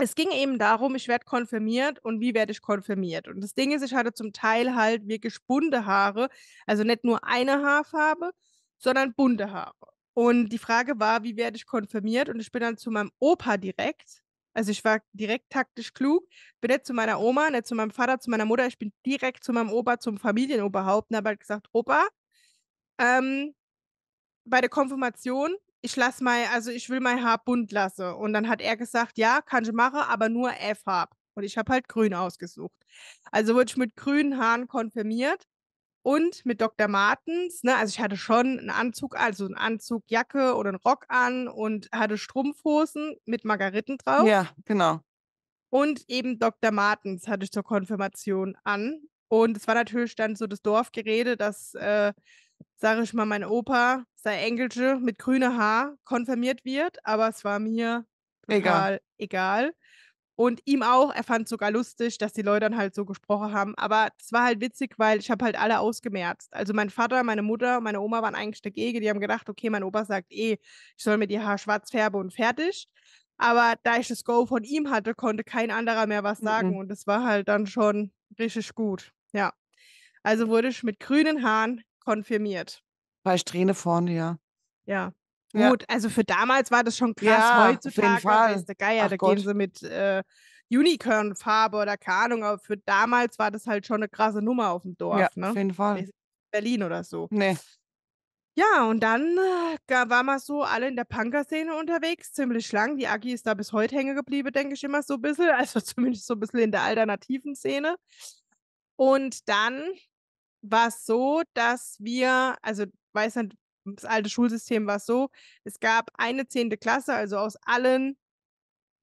es ging eben darum, ich werde konfirmiert und wie werde ich konfirmiert. Und das Ding ist, ich hatte zum Teil halt wirklich bunte Haare, also nicht nur eine Haarfarbe, sondern bunte Haare. Und die Frage war, wie werde ich konfirmiert? Und ich bin dann zu meinem Opa direkt. Also ich war direkt taktisch klug, bin nicht zu meiner Oma, nicht zu meinem Vater, zu meiner Mutter, ich bin direkt zu meinem Opa, zum Familienoberhaupt und habe halt gesagt, Opa, ähm, bei der Konfirmation, ich lasse mein, also ich will mein Haar bunt lassen. Und dann hat er gesagt, ja, kann ich machen, aber nur f haar Und ich habe halt grün ausgesucht. Also wurde ich mit grünen Haaren konfirmiert und mit Dr. Martens. Ne? Also ich hatte schon einen Anzug, also einen Anzug, Jacke oder einen Rock an und hatte Strumpfhosen mit Margariten drauf. Ja, genau. Und eben Dr. Martens hatte ich zur Konfirmation an. Und es war natürlich dann so das Dorfgerede, dass, äh, sage ich mal, mein Opa, sein Enkelche mit grünem Haar konfirmiert wird. Aber es war mir egal. egal. Und ihm auch, er fand es sogar lustig, dass die Leute dann halt so gesprochen haben. Aber es war halt witzig, weil ich habe halt alle ausgemerzt. Also mein Vater, meine Mutter, meine Oma waren eigentlich dagegen. Die haben gedacht, okay, mein Opa sagt eh, ich soll mir die Haar schwarz färben und fertig. Aber da ich das Go von ihm hatte, konnte kein anderer mehr was sagen. Mhm. Und es war halt dann schon richtig gut. Ja. Also wurde ich mit grünen Haaren konfirmiert. Bei Strähne vorne, ja. Ja. Gut, ja. also für damals war das schon krass. Ja, Heutzutage, auf Fall. Weißt du, Geier, Ach da Gott. gehen sie mit äh, Unicorn-Farbe oder keine Ahnung, aber für damals war das halt schon eine krasse Nummer auf dem Dorf. Ja, ne? auf jeden Fall. Berlin oder so. Nee. Ja, und dann äh, waren wir so alle in der Punker-Szene unterwegs, ziemlich lang. Die Agi ist da bis heute hängen geblieben, denke ich immer so ein bisschen. Also zumindest so ein bisschen in der alternativen Szene. Und dann war es so, dass wir, also weiß nicht, das alte Schulsystem war so, es gab eine zehnte Klasse, also aus allen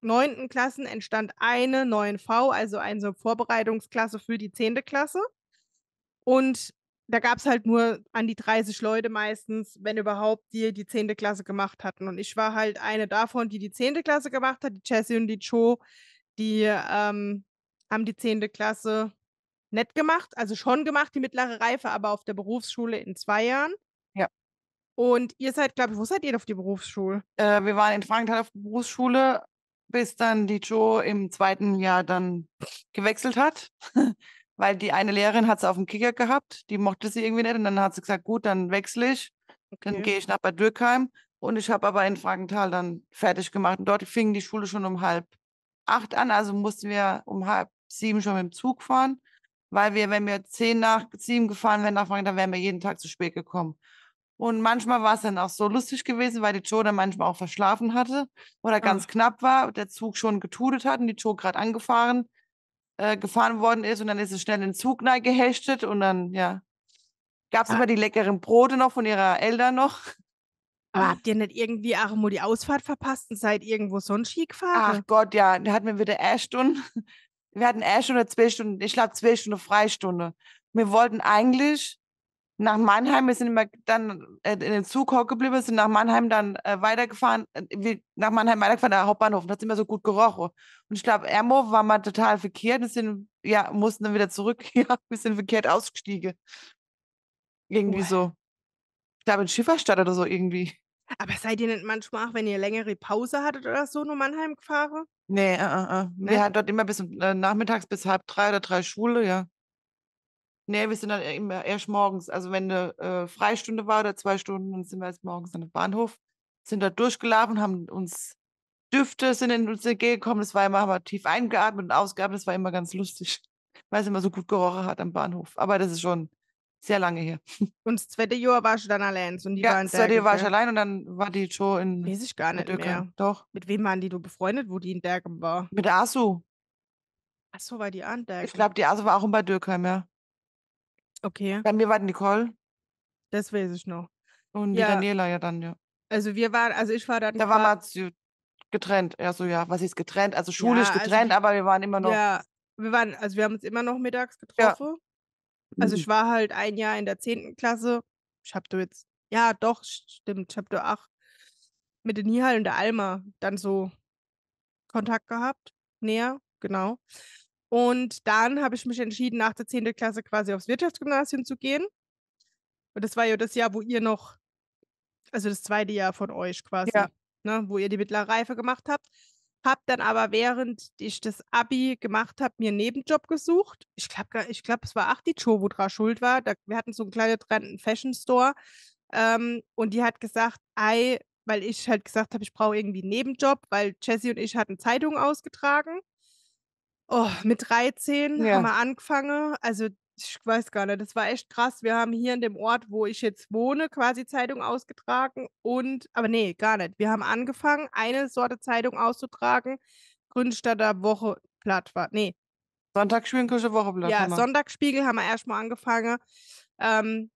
neunten Klassen entstand eine 9V, also eine Vorbereitungsklasse für die zehnte Klasse. Und da gab es halt nur an die 30 Leute meistens, wenn überhaupt, die die 10. Klasse gemacht hatten. Und ich war halt eine davon, die die 10. Klasse gemacht hat. Die Jessie und die Cho, die ähm, haben die 10. Klasse nett gemacht, also schon gemacht, die mittlere Reife, aber auf der Berufsschule in zwei Jahren. Und ihr seid, glaube ich, wo seid ihr auf die Berufsschule? Äh, wir waren in Frankenthal auf der Berufsschule, bis dann die Jo im zweiten Jahr dann gewechselt hat. Weil die eine Lehrerin hat sie auf dem Kicker gehabt, die mochte sie irgendwie nicht. Und dann hat sie gesagt, gut, dann wechsle ich. Okay. Dann gehe ich nach Bad Dürkheim. Und ich habe aber in Frankenthal dann fertig gemacht. Und dort fing die Schule schon um halb acht an. Also mussten wir um halb sieben schon mit dem Zug fahren. Weil wir, wenn wir zehn nach sieben gefahren wären nach Frankenthal, wären wir jeden Tag zu spät gekommen. Und manchmal war es dann auch so lustig gewesen, weil die Joe dann manchmal auch verschlafen hatte oder ah. ganz Ach. knapp war, der Zug schon getudet hat und die Joe gerade angefahren, äh, gefahren worden ist und dann ist es schnell in den Zug gehechtet und dann, ja, gab es ah. immer die leckeren Brote noch von ihrer Eltern noch. Aber ah. habt ihr nicht irgendwie auch Armo die Ausfahrt verpasst und seid irgendwo sonst Ski gefahren? Ach Gott, ja, da hatten wir wieder eine Stunde. Wir hatten eine Stunde, zwei Stunden, ich glaube zwei Stunden Freistunde. Wir wollten eigentlich nach Mannheim, wir sind immer dann äh, in den Zug geblieben, sind nach Mannheim dann äh, weitergefahren, äh, nach Mannheim weitergefahren, der Hauptbahnhof, und hat immer so gut gerochen. Und ich glaube, Ermo war mal total verkehrt und sind, ja, mussten dann wieder zurück, ja, wir sind verkehrt ausgestiegen. Irgendwie Boah. so. Ich glaube, in Schifferstadt oder so irgendwie. Aber seid ihr nicht manchmal auch, wenn ihr längere Pause hattet oder so, nur Mannheim gefahren? Nee, uh, äh, uh, äh, Nee? wir hatten dort immer bis äh, nachmittags bis halb drei oder drei Schule, ja. Nee, wir sind dann e, immer erst morgens. Also wenn eine äh, Freistunde war oder zwei Stunden, dann sind wir erst morgens an den Bahnhof, sind da durchgelaufen, haben uns Düfte sind in uns gekommen, Das war immer, haben tief eingeatmet und ausgeatmet. Das war immer ganz lustig, weil es immer so gut gerochen hat am Bahnhof. Aber das ist schon sehr lange her. Und das zweite Jahr warst du dann allein? Und die ja, das zweite Jahr war ich allein und dann war die Show in Weiß ich gar nicht mehr. Doch. Mit wem waren die du befreundet, wo die in Dergen war? Mit Asu. Ach so, war die an Dergen? Ich glaube, die Asu war auch in Bad Dürkheim, ja. Okay. Bei mir war Nicole Das weiß ich noch. und die Ja. Daniela ja dann, ja. Also wir waren, also ich war dann. Da war wir halt getrennt. Ja, so ja. Was ist getrennt? Also schulisch Ja, also, getrennt, wir- aber wir waren immer noch. Ja, wir waren, also wir haben uns immer noch mittags getroffen. Also mhm. ich war halt ein Jahr in der 10. Klasse. Ich hab du jetzt, ja doch, stimmt, ich hab du acht mit den Nihal und der Alma dann so Kontakt gehabt, näher, genau. Und dann habe ich mich entschieden, nach der 10. Klasse quasi aufs Wirtschaftsgymnasium zu gehen. Und das war ja das Jahr, wo ihr noch, also das zweite Jahr von euch quasi, ja. ne, wo ihr die mittlere Reife gemacht habt. Hab dann aber, während ich das Abi gemacht habe, mir einen Nebenjob gesucht. Ich glaube, ich glaub, es war Achticho, wo dran schuld war. Da, wir hatten so einen kleinen Trend, einen Fashion Store. Ähm, und die hat gesagt, ei, weil ich halt gesagt habe, ich brauche irgendwie einen Nebenjob, weil Jessie und ich hatten Zeitungen ausgetragen. Oh, mit 13 Ja. haben wir angefangen. Also, ich weiß gar nicht, das war echt krass. Wir haben hier in dem Ort, wo ich jetzt wohne, quasi Zeitung ausgetragen und, aber nee, gar nicht. Wir haben angefangen, eine Sorte Zeitung auszutragen. Grünstadter Wocheblatt war, nee, Sonntag Schmiedenküche Wochenblatt. ja, genau. Sonntagsspiegel haben wir erstmal angefangen. Ähm,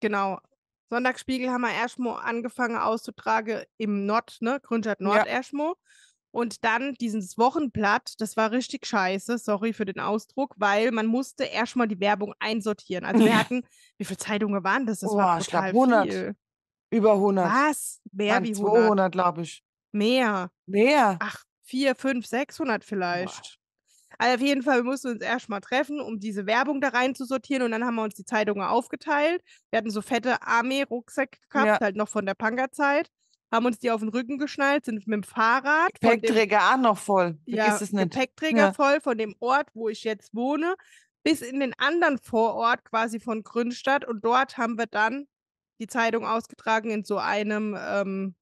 genau. Sonntagsspiegel haben wir erstmal angefangen auszutragen im Nord, ne? Grünstadt Nord erstmal. Und dann dieses Wochenblatt, das war richtig scheiße, sorry für den Ausdruck, weil man musste erstmal die Werbung einsortieren. Also wir hatten, wie viele Zeitungen waren das? Das oh, war total 100. Viel. Über 100. Was? Mehr waren wie 100? 200, glaube ich. Mehr. Mehr. Ach, 4, 5, 600 vielleicht. Boah. Also auf jeden Fall, wir mussten uns erstmal treffen, um diese Werbung da rein zu sortieren. Und dann haben wir uns die Zeitungen aufgeteilt. Wir hatten so fette armee rucksäcke gehabt, ja. halt noch von der Panga-Zeit haben uns die auf den Rücken geschnallt, sind mit dem Fahrrad. Gepäckträger auch noch voll. ja, es nicht. Gepäckträger ja. voll von dem Ort, wo ich jetzt wohne, bis in den anderen Vorort quasi von Grünstadt. Und dort haben wir dann die Zeitung ausgetragen in so einem, ähm,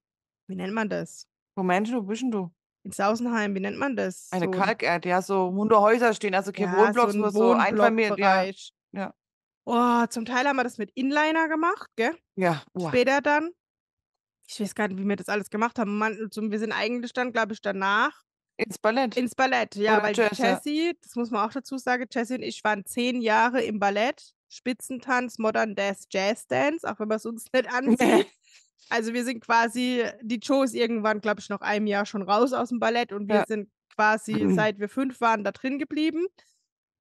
wie nennt man das? Moment, wo bist du? In Sausenheim, wie nennt man das? Eine so. Kalkerde, ja, so Häuser stehen, also kein ja, Wohnblocks, so nur so Einfamilien. Ja. Oh, zum Teil haben wir das mit Inliner gemacht, gell? Ja. Boah. Später dann ich weiß gar nicht, wie wir das alles gemacht haben. Man, so, wir sind eigentlich dann, glaube ich, danach. Ins Ballett. Ins Ballett, ja, Oder weil Jessie, das muss man auch dazu sagen, Jessie und ich waren zehn Jahre im Ballett, Spitzentanz, Modern Dance, Jazz Dance, auch wenn man es uns nicht ansieht. also wir sind quasi, die Joe ist irgendwann, glaube ich, nach einem Jahr schon raus aus dem Ballett und wir ja. sind quasi, seit wir fünf waren, da drin geblieben.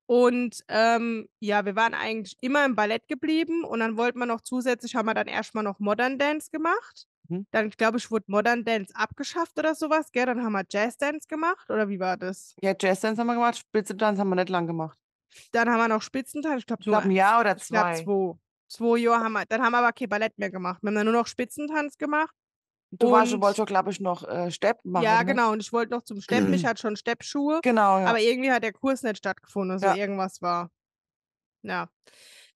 Und ähm, ja, wir waren eigentlich immer im Ballett geblieben und dann wollten wir noch zusätzlich, haben wir dann erstmal noch Modern Dance gemacht. Mhm. Dann, glaube ich, wurde Modern Dance abgeschafft oder sowas, gell? Dann haben wir Jazz Dance gemacht, oder wie war das? Ja, Jazz Dance haben wir gemacht, Spitzentanz haben wir nicht lang gemacht. Dann haben wir noch Spitzentanz, ich glaube, glaub, ein Jahr oder zwei. Ich glaube, zwei. Zwei Jahre haben wir, dann haben wir aber kein Ballett mehr gemacht. Wir haben dann nur noch Spitzentanz gemacht. Du und, warst, du wolltest glaube ich, noch äh, Stepp machen. Ja, ne? genau. Und ich wollte noch zum Steppen. ich mhm. hatte schon Steppschuhe. Genau. Ja. Aber irgendwie hat der Kurs nicht stattgefunden. Also ja. irgendwas war. Ja.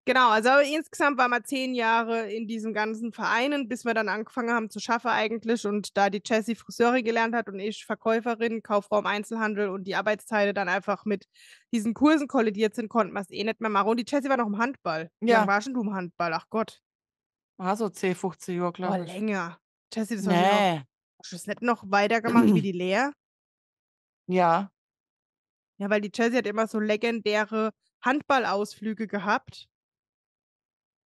Genau, also insgesamt waren wir zehn Jahre in diesen ganzen Vereinen, bis wir dann angefangen haben zu schaffen eigentlich und da die Jessie Friseurin gelernt hat und ich Verkäuferin, Kaufraum Einzelhandel und die Arbeitsteile dann einfach mit diesen Kursen kollidiert sind, konnten wir es eh nicht mehr machen. Und die Jessie war noch im Handball. Ja. Dann war schon du im Handball, ach Gott. War so 10, 15 Uhr, glaube ich. Oh, länger. Jessie, das war nee. noch, hast du das nicht noch weitergemacht wie die Lehr? Ja. Ja, weil die Jessie hat immer so legendäre Handballausflüge gehabt.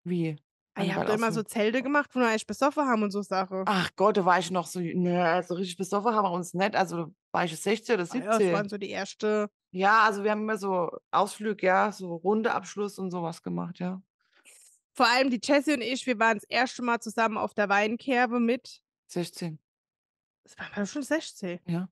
Wie? Ah, Ihr habt da immer so Zelte gemacht, wo wir eigentlich besoffen haben und so Sachen. Ach Gott, da war ich noch so, ne, so richtig besoffen haben wir uns nicht. Also war ich 16 oder 17. Ah, ja, das waren so die erste. Ja, also wir haben immer so Ausflüge, ja, so Rundeabschluss und sowas gemacht, ja. Vor allem die Jessie und ich, wir waren das erste Mal zusammen auf der Weinkerbe mit 16. Das waren wir schon 16. Ja.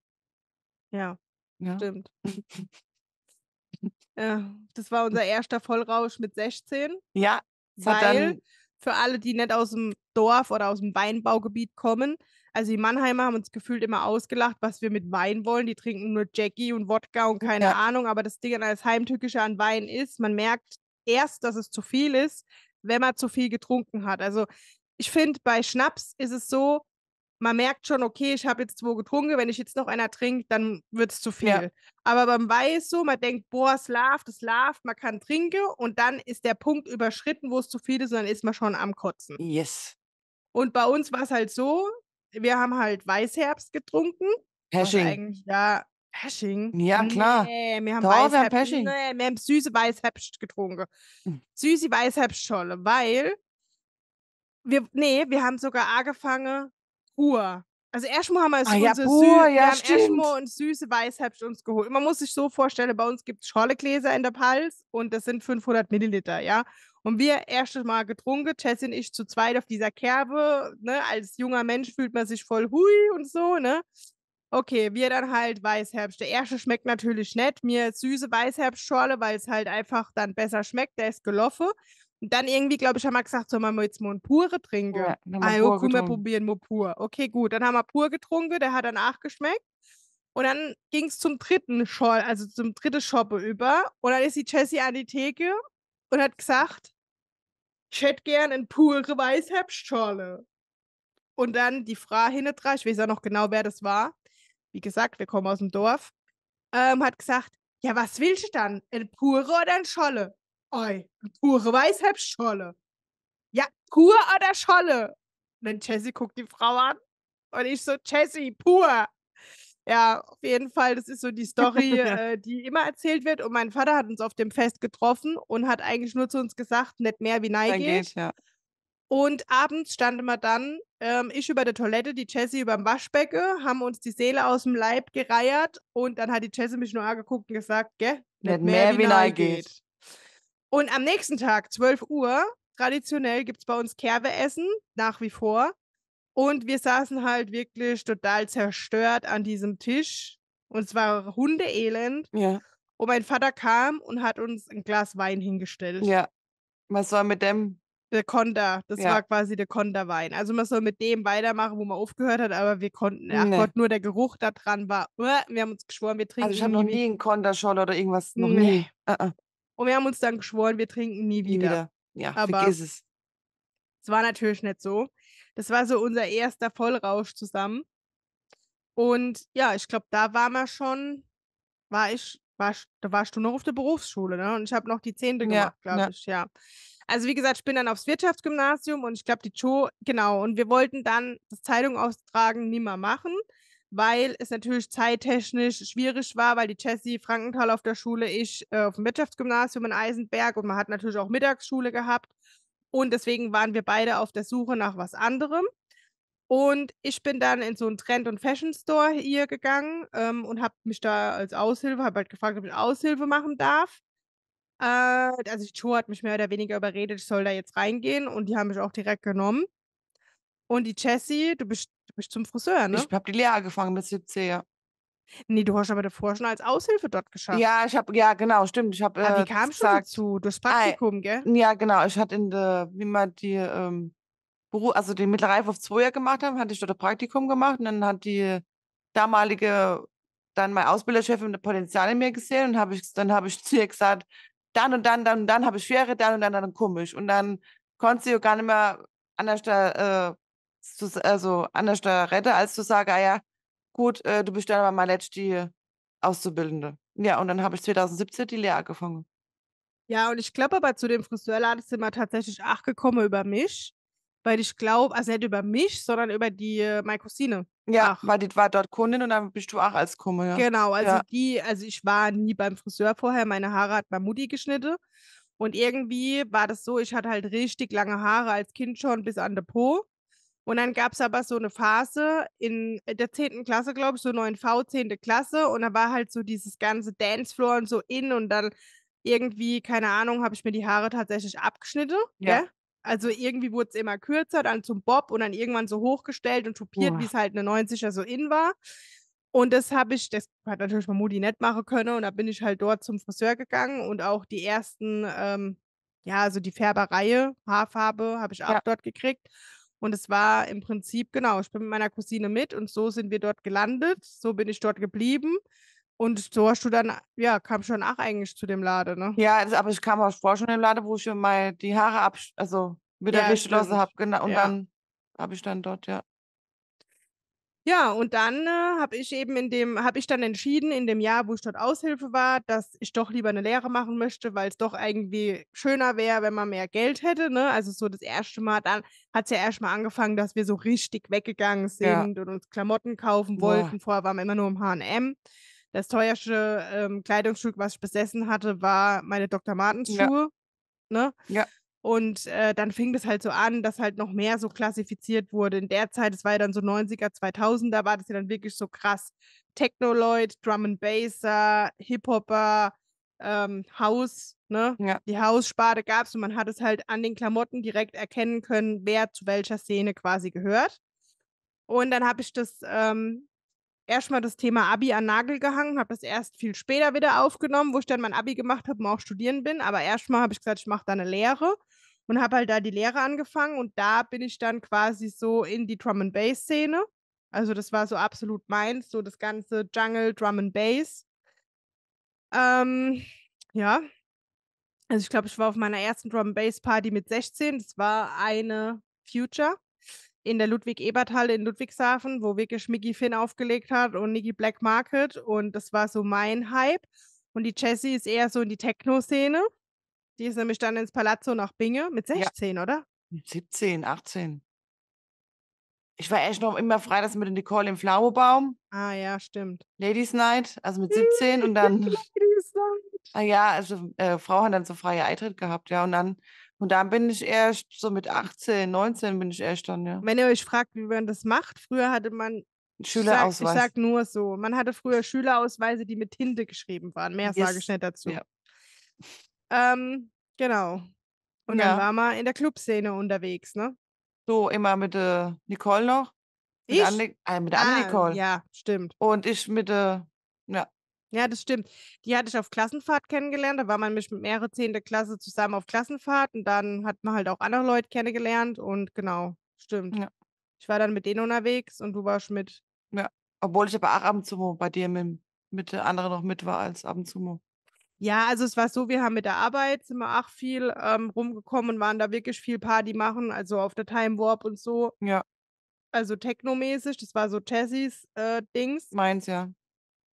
Ja, ja. stimmt. ja, das war unser erster Vollrausch mit 16. Ja, Verdammt. Weil für alle, die nicht aus dem Dorf oder aus dem Weinbaugebiet kommen, also die Mannheimer haben uns gefühlt immer ausgelacht, was wir mit Wein wollen. Die trinken nur Jackie und Wodka und keine ja. Ahnung, aber das Ding als Heimtückische an Wein ist, man merkt erst, dass es zu viel ist, wenn man zu viel getrunken hat. Also ich finde, bei Schnaps ist es so, man merkt schon, okay, ich habe jetzt zwei getrunken, wenn ich jetzt noch einer trinke, dann wird es zu viel. Ja. Aber beim weiß so, man denkt, boah, es läuft, es läuft, man kann trinken und dann ist der Punkt überschritten, wo es zu viel ist und dann ist man schon am Kotzen. Yes. Und bei uns war es halt so, wir haben halt Weißherbst getrunken. Hashing. Eigentlich, ja, Hashing. Ja, klar. Nee, wir haben, Doch, wir haben Pesching. Nee, wir haben süße Weißherbst getrunken. Hm. Süße Weißherbstscholle, weil wir, nee, wir haben sogar angefangen Uhr. Also erstmal haben wir, ah, ja, boah, Sü ja, Erschmo und süße Weißherbst uns geholt. Man muss sich so vorstellen, bei uns gibt es Schorlegläser in der Pals und das sind 500 Milliliter, ja. Und wir erstes Mal getrunken, Jesse und ich zu zweit auf dieser Kerbe, ne? Als junger Mensch fühlt man sich voll hui und so, ne? Okay, wir dann halt Weißherbst. Der erste schmeckt natürlich nett. Mir süße Weißherbstschorle, weil es halt einfach dann besser schmeckt. Der ist geloffe. Und dann irgendwie, glaube ich, haben wir gesagt, sollen wir jetzt mal ein Pure trinken? Ja, ah, ja, komm, wir probieren mal Pur. Okay, gut. Dann haben wir Pur getrunken, der hat dann nachgeschmeckt. Und dann ging es zum dritten Shop, also zum dritten Shoppe über. Und dann ist die Jessie an die Theke und hat gesagt, ich hätte gern ein pure Weißherbstscholle. Und dann die Frau hinten dran, ich weiß auch noch genau, wer das war. Wie gesagt, wir kommen aus dem Dorf. Ähm, hat gesagt, ja, was willst du dann? Ein pure oder ein Scholle? Ei, pure Weißherbstscholle. Ja, pur oder Scholle? Und dann Jessie guckt die Frau an und ich so, Jessie, pur. Ja, auf jeden Fall, das ist so die Story, äh, die immer erzählt wird. Und mein Vater hat uns auf dem Fest getroffen und hat eigentlich nur zu uns gesagt, nicht mehr wie nein geht. Ja. Und abends standen wir dann, ähm, ich über der Toilette, die Jessie über dem Waschbecken, haben uns die Seele aus dem Leib gereiert und dann hat die Jessie mich nur angeguckt und gesagt, gell, nicht, nicht mehr, mehr wie nein geht. geht. Und am nächsten Tag, 12 Uhr, traditionell gibt es bei uns Kerbeessen, nach wie vor. Und wir saßen halt wirklich total zerstört an diesem Tisch. Und es war Hundeelend. Ja. Und mein Vater kam und hat uns ein Glas Wein hingestellt. Ja. Was war mit dem? Der Konda. Das ja. war quasi der Konda-Wein. Also man soll mit dem weitermachen, wo man aufgehört hat, aber wir konnten, ach nee. Gott, nur der Geruch da dran war. Wir haben uns geschworen, wir trinken. Also ich habe noch nie einen Konda Konterschorle oder irgendwas. Noch nee. nie. Uh -uh. Und wir haben uns dann geschworen, wir trinken nie wieder. Nie wieder. Ja, Aber vergiss es. Es war natürlich nicht so. Das war so unser erster Vollrausch zusammen. Und ja, ich glaube, da war man schon, war ich, war, da warst du noch auf der Berufsschule, ne? Und ich habe noch die Zehnte ja, gemacht, glaube ich, ja. Also wie gesagt, ich bin dann aufs Wirtschaftsgymnasium und ich glaube, die Cho, genau, und wir wollten dann das Zeitung austragen mehr machen weil es natürlich zeittechnisch schwierig war, weil die Jessie Frankenthal auf der Schule, ich äh, auf dem Wirtschaftsgymnasium in Eisenberg und man hat natürlich auch Mittagsschule gehabt. Und deswegen waren wir beide auf der Suche nach was anderem. Und ich bin dann in so einen Trend- und Fashion-Store hier gegangen ähm, und habe mich da als Aushilfe, habe halt gefragt, ob ich Aushilfe machen darf. Äh, also die Joe hat mich mehr oder weniger überredet, ich soll da jetzt reingehen und die haben mich auch direkt genommen. Und die Jessie, du bist Du bist zum Friseur, ne? Ich habe die Lehre angefangen mit 17, ja. Nee, du hast aber davor schon als Aushilfe dort geschafft. Ja, ich habe, ja, genau, stimmt. Ich habe. Ah, äh, wie kamst du dazu? Durchs Praktikum, gell? Ja, genau. Ich hatte in der, wie man die, ähm, Beruf, also den Mittelreife auf zwei Jahre gemacht haben, hatte ich dort ein Praktikum gemacht und dann hat die damalige, dann mein Ausbilderchefin das Potenzial in mir gesehen und habe ich, dann habe ich zu ihr gesagt, dann und dann, dann und dann habe ich Schwere, dann und dann, dann komisch. Und dann konnte sie ja gar nicht mehr anders da, äh, zu, also anders rette, als zu sagen, ah ja, gut, äh, du bist dann aber mal die Auszubildende. Ja, und dann habe ich 2017 die Lehre angefangen. Ja, und ich glaube aber zu dem Friseurladen sind wir tatsächlich auch gekommen über mich, weil ich glaube, also nicht über mich, sondern über die äh, meine Cousine. Ja, ach. weil die war dort Kundin und dann bist du auch als Kumme, ja. Genau, also ja. die, also ich war nie beim Friseur vorher, meine Haare hat meine Mutti geschnitten. Und irgendwie war das so, ich hatte halt richtig lange Haare als Kind schon bis an den Po. Und dann gab es aber so eine Phase in äh, der 10. Klasse, glaube ich, so 9V, 10. Klasse. Und da war halt so dieses ganze Dancefloor und so in und dann irgendwie, keine Ahnung, habe ich mir die Haare tatsächlich abgeschnitten. Ja. Gell? Also irgendwie wurde es immer kürzer, dann zum Bob und dann irgendwann so hochgestellt und tupiert, wie es halt eine 90er so in war. Und das habe ich, das hat natürlich mal Mutti nicht machen können und da bin ich halt dort zum Friseur gegangen und auch die ersten, ähm, ja, so also die Färbereihe, Haarfarbe habe ich auch ja. dort gekriegt. Und es war im Prinzip, genau, ich bin mit meiner Cousine mit und so sind wir dort gelandet, so bin ich dort geblieben. Und so hast du dann, ja, kam schon auch eigentlich zu dem Laden, ne? Ja, also, aber ich kam auch vor schon im Laden, wo ich mir mal die Haare ab, also wieder ja, gestoßen habe, genau. Und ja. dann habe ich dann dort, ja. Ja, und dann äh, habe ich eben in dem, habe ich dann entschieden, in dem Jahr, wo ich dort Aushilfe war, dass ich doch lieber eine Lehre machen möchte, weil es doch irgendwie schöner wäre, wenn man mehr Geld hätte. Ne? Also so das erste Mal, dann hat es ja erstmal angefangen, dass wir so richtig weggegangen sind ja. und uns Klamotten kaufen wollten. Boah. Vorher waren wir immer nur im HM. Das teuerste ähm, Kleidungsstück, was ich besessen hatte, war meine Dr. Martens Schuhe. Ja. Ne? Ja. Und äh, dann fing das halt so an, dass halt noch mehr so klassifiziert wurde. In der Zeit, es war ja dann so 90er, 2000er, war das ja dann wirklich so krass. Technoloid, Drum and Basser, Hip-Hopper, ähm, House, ne? Ja. Die House-Sparte gab es und man hat es halt an den Klamotten direkt erkennen können, wer zu welcher Szene quasi gehört. Und dann habe ich das ähm, erstmal das Thema Abi an Nagel gehangen, habe das erst viel später wieder aufgenommen, wo ich dann mein Abi gemacht habe und auch studieren bin. Aber erstmal habe ich gesagt, ich mache da eine Lehre und habe halt da die Lehre angefangen und da bin ich dann quasi so in die Drum and Bass Szene. Also das war so absolut meins, so das ganze Jungle, Drum and Bass. Ähm, ja, also ich glaube, ich war auf meiner ersten Drum and Bass Party mit 16. Das war eine Future in der Ludwig-Ebert-Halle in Ludwigshafen, wo wirklich Mickey Finn aufgelegt hat und Nicky Black Market. Und das war so mein Hype. Und die Jessie ist eher so in die Techno-Szene. Die ist nämlich dann ins Palazzo nach Binge mit 16, ja. oder? Mit 17, 18. Ich war echt noch immer frei, dass mit Nicole im Pflaumenbaum. Ah ja, stimmt. Ladies Night, also mit 17 und dann. Ladies Night. Ah ja, also äh, Frau hat dann so freie Eintritt gehabt, ja. Und dann und dann bin ich erst so mit 18, 19 bin ich erst dann, ja. Wenn ihr euch fragt, wie man das macht, früher hatte man Schülerausweise. Ich sag, ich sag nur so. Man hatte früher Schülerausweise, die mit Tinte geschrieben waren. Mehr yes. sage ich nicht dazu. Ja. Ähm, genau. Und ja. dann war man in der Clubszene unterwegs, ne? So, immer mit äh, Nicole noch. Mit ich? Anne, äh, mit Anne ah, Nicole. Ja, stimmt. Und ich mit äh, ja, das stimmt. Die hatte ich auf Klassenfahrt kennengelernt. Da war man mit mehrere zehnte Klasse zusammen auf Klassenfahrt und dann hat man halt auch andere Leute kennengelernt und genau, stimmt. Ja. Ich war dann mit denen unterwegs und du warst mit. Ja, obwohl ich aber auch ab und zu bei dir mit, mit der anderen noch mit war als ab und zu. Ja, also es war so, wir haben mit der Arbeit sind wir auch viel ähm, rumgekommen und waren da wirklich viel Party machen, also auf der Time Warp und so. Ja. Also technomäßig, das war so Jessys äh, Dings. Meins, ja.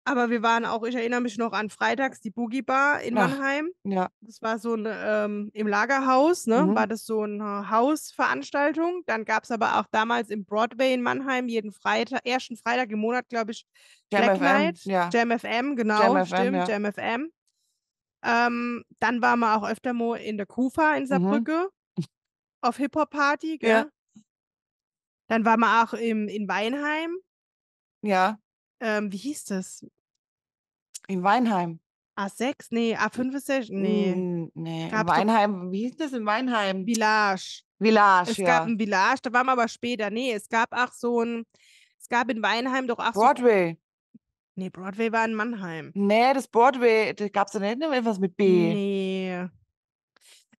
Aber wir waren auch, ich erinnere mich noch an freitags die Boogie Bar in Ach, Mannheim. Ja. Das war so ein, ähm, im Lagerhaus, ne? Mhm. War das so eine äh, Hausveranstaltung. Dann gab es aber auch damals im Broadway in Mannheim jeden Freitag, ersten Freitag im Monat, glaube ich, Jam Black FM, Night. Ja. Jam FM, genau, Jam stimmt, Jam FM. Ähm, dann waren wir auch öfter mal in der Kufa in mhm. Saarbrücke mhm. auf Hip-Hop-Party, gell? Ja. Dann waren wir auch im, in Weinheim. Ja. Ähm, wie hieß das? In Weinheim. A6? Nee, hm. A5 ist ja. Nee. Hm, nee. Gab's in Weinheim, wie hieß das in Weinheim? Village. Village. Es ja. gab ein Village, da waren wir aber später. Nee, es gab auch so ein. Es gab in Weinheim doch auch. Broadway. So, nee, Broadway war in Mannheim. Nee, das Broadway, da gab es ja nicht noch ne, irgendwas mit B. Nee.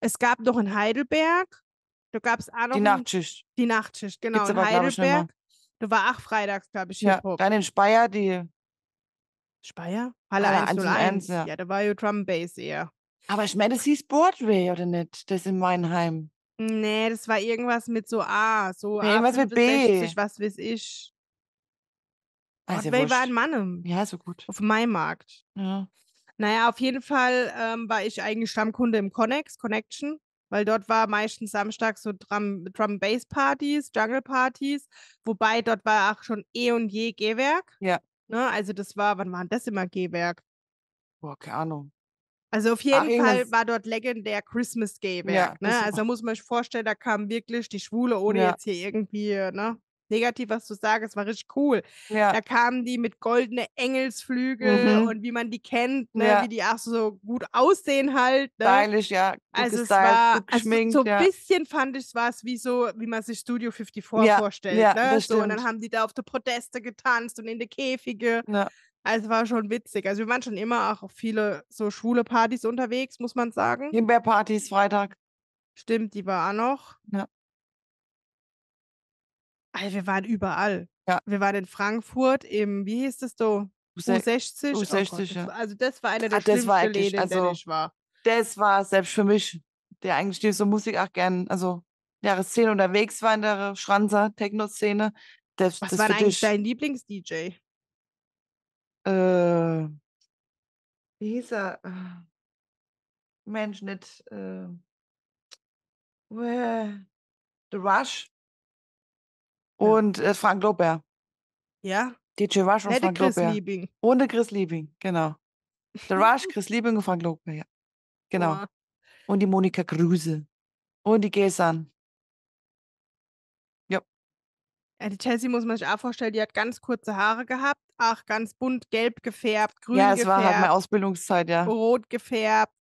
Es gab doch in Heidelberg. Da gab es auch noch. Die Nachtschicht. Die Nachtschicht, genau. Gibt's in Heidelberg. Da war auch freitags, glaube ich, Ja, dann in Speyer die Speyer? Halle, Halle 101. 101 ja. ja, da war ja Drum Bass eher. Aber ich meine, das hieß Broadway, oder nicht? Das in Meinheim. Nee, das war irgendwas mit so A. So nee, A irgendwas mit B. Was weiß ich. Also Broadway war in Mannem. Ja, so gut. Auf meinem Markt. Ja. Naja, auf jeden Fall ähm, war ich eigentlich Stammkunde im Connex, Connection, weil dort war meistens Samstag so Drum, Bass Partys, Jungle Partys, wobei dort war auch schon eh und je Gehwerk. Ja. Ne? Also das war, wann war denn das immer Gehwerk? Boah, keine Ahnung. Also auf jeden ah, Fall war dort legendär Christmas Gehwerk. ja, ne? Also muss man sich vorstellen, da kam wirklich die Schwule, ohne ja. jetzt hier irgendwie, ne? negativ, was du sagst, es war richtig cool. Ja. Da kamen die mit goldene Engelsflügel mhm. und wie man die kennt, ne, ja. wie die auch so gut aussehen halt. Ne? Stylisch, ja. Gut also gestylt, es war gut also, geschminkt, also so ein ja. bisschen fand ich, war es wie so, wie man sich Studio 54 vorstellt. Ja, ne? so, und dann haben die da auf der Proteste getanzt und in die Käfige. Also war schon witzig. Also wir waren schon immer auch auf viele so schwule Partys unterwegs, muss man sagen. Himbeerpartys Freitag. Stimmt, die war auch noch. Ja. Also wir waren überall. Ja. Wir waren in Frankfurt im, wie hieß das so? U60. U60, oh ja. Also das war einer der ah, schlimmsten Läden, also, der ich war. Das war selbst für mich, der eigentlich die so Musik auch gern, also Jahreszene unterwegs war in der Schranzer Techno-Szene. Das, Was das war eigentlich dich, dein Lieblings-DJ? Äh, wie hieß er? Ah. Mensch, nicht äh, The Rush. Und äh, Frank Lobert. Ja. DJ Rush und Hätte Frank Chris Lobert. Liebing. Ohne Chris Liebing, genau. Der Rush, Chris Liebing und Frank Lobert, ja. Genau. Ja. Und die Monika Kruse. Und die Gesan. Ja. ja. Die Chelsea muss man sich auch vorstellen, die hat ganz kurze Haare gehabt. Ach, ganz bunt, gelb gefärbt, grün gefärbt. Ja, es gefärbt, war halt meine Ausbildungszeit, ja. Rot gefärbt,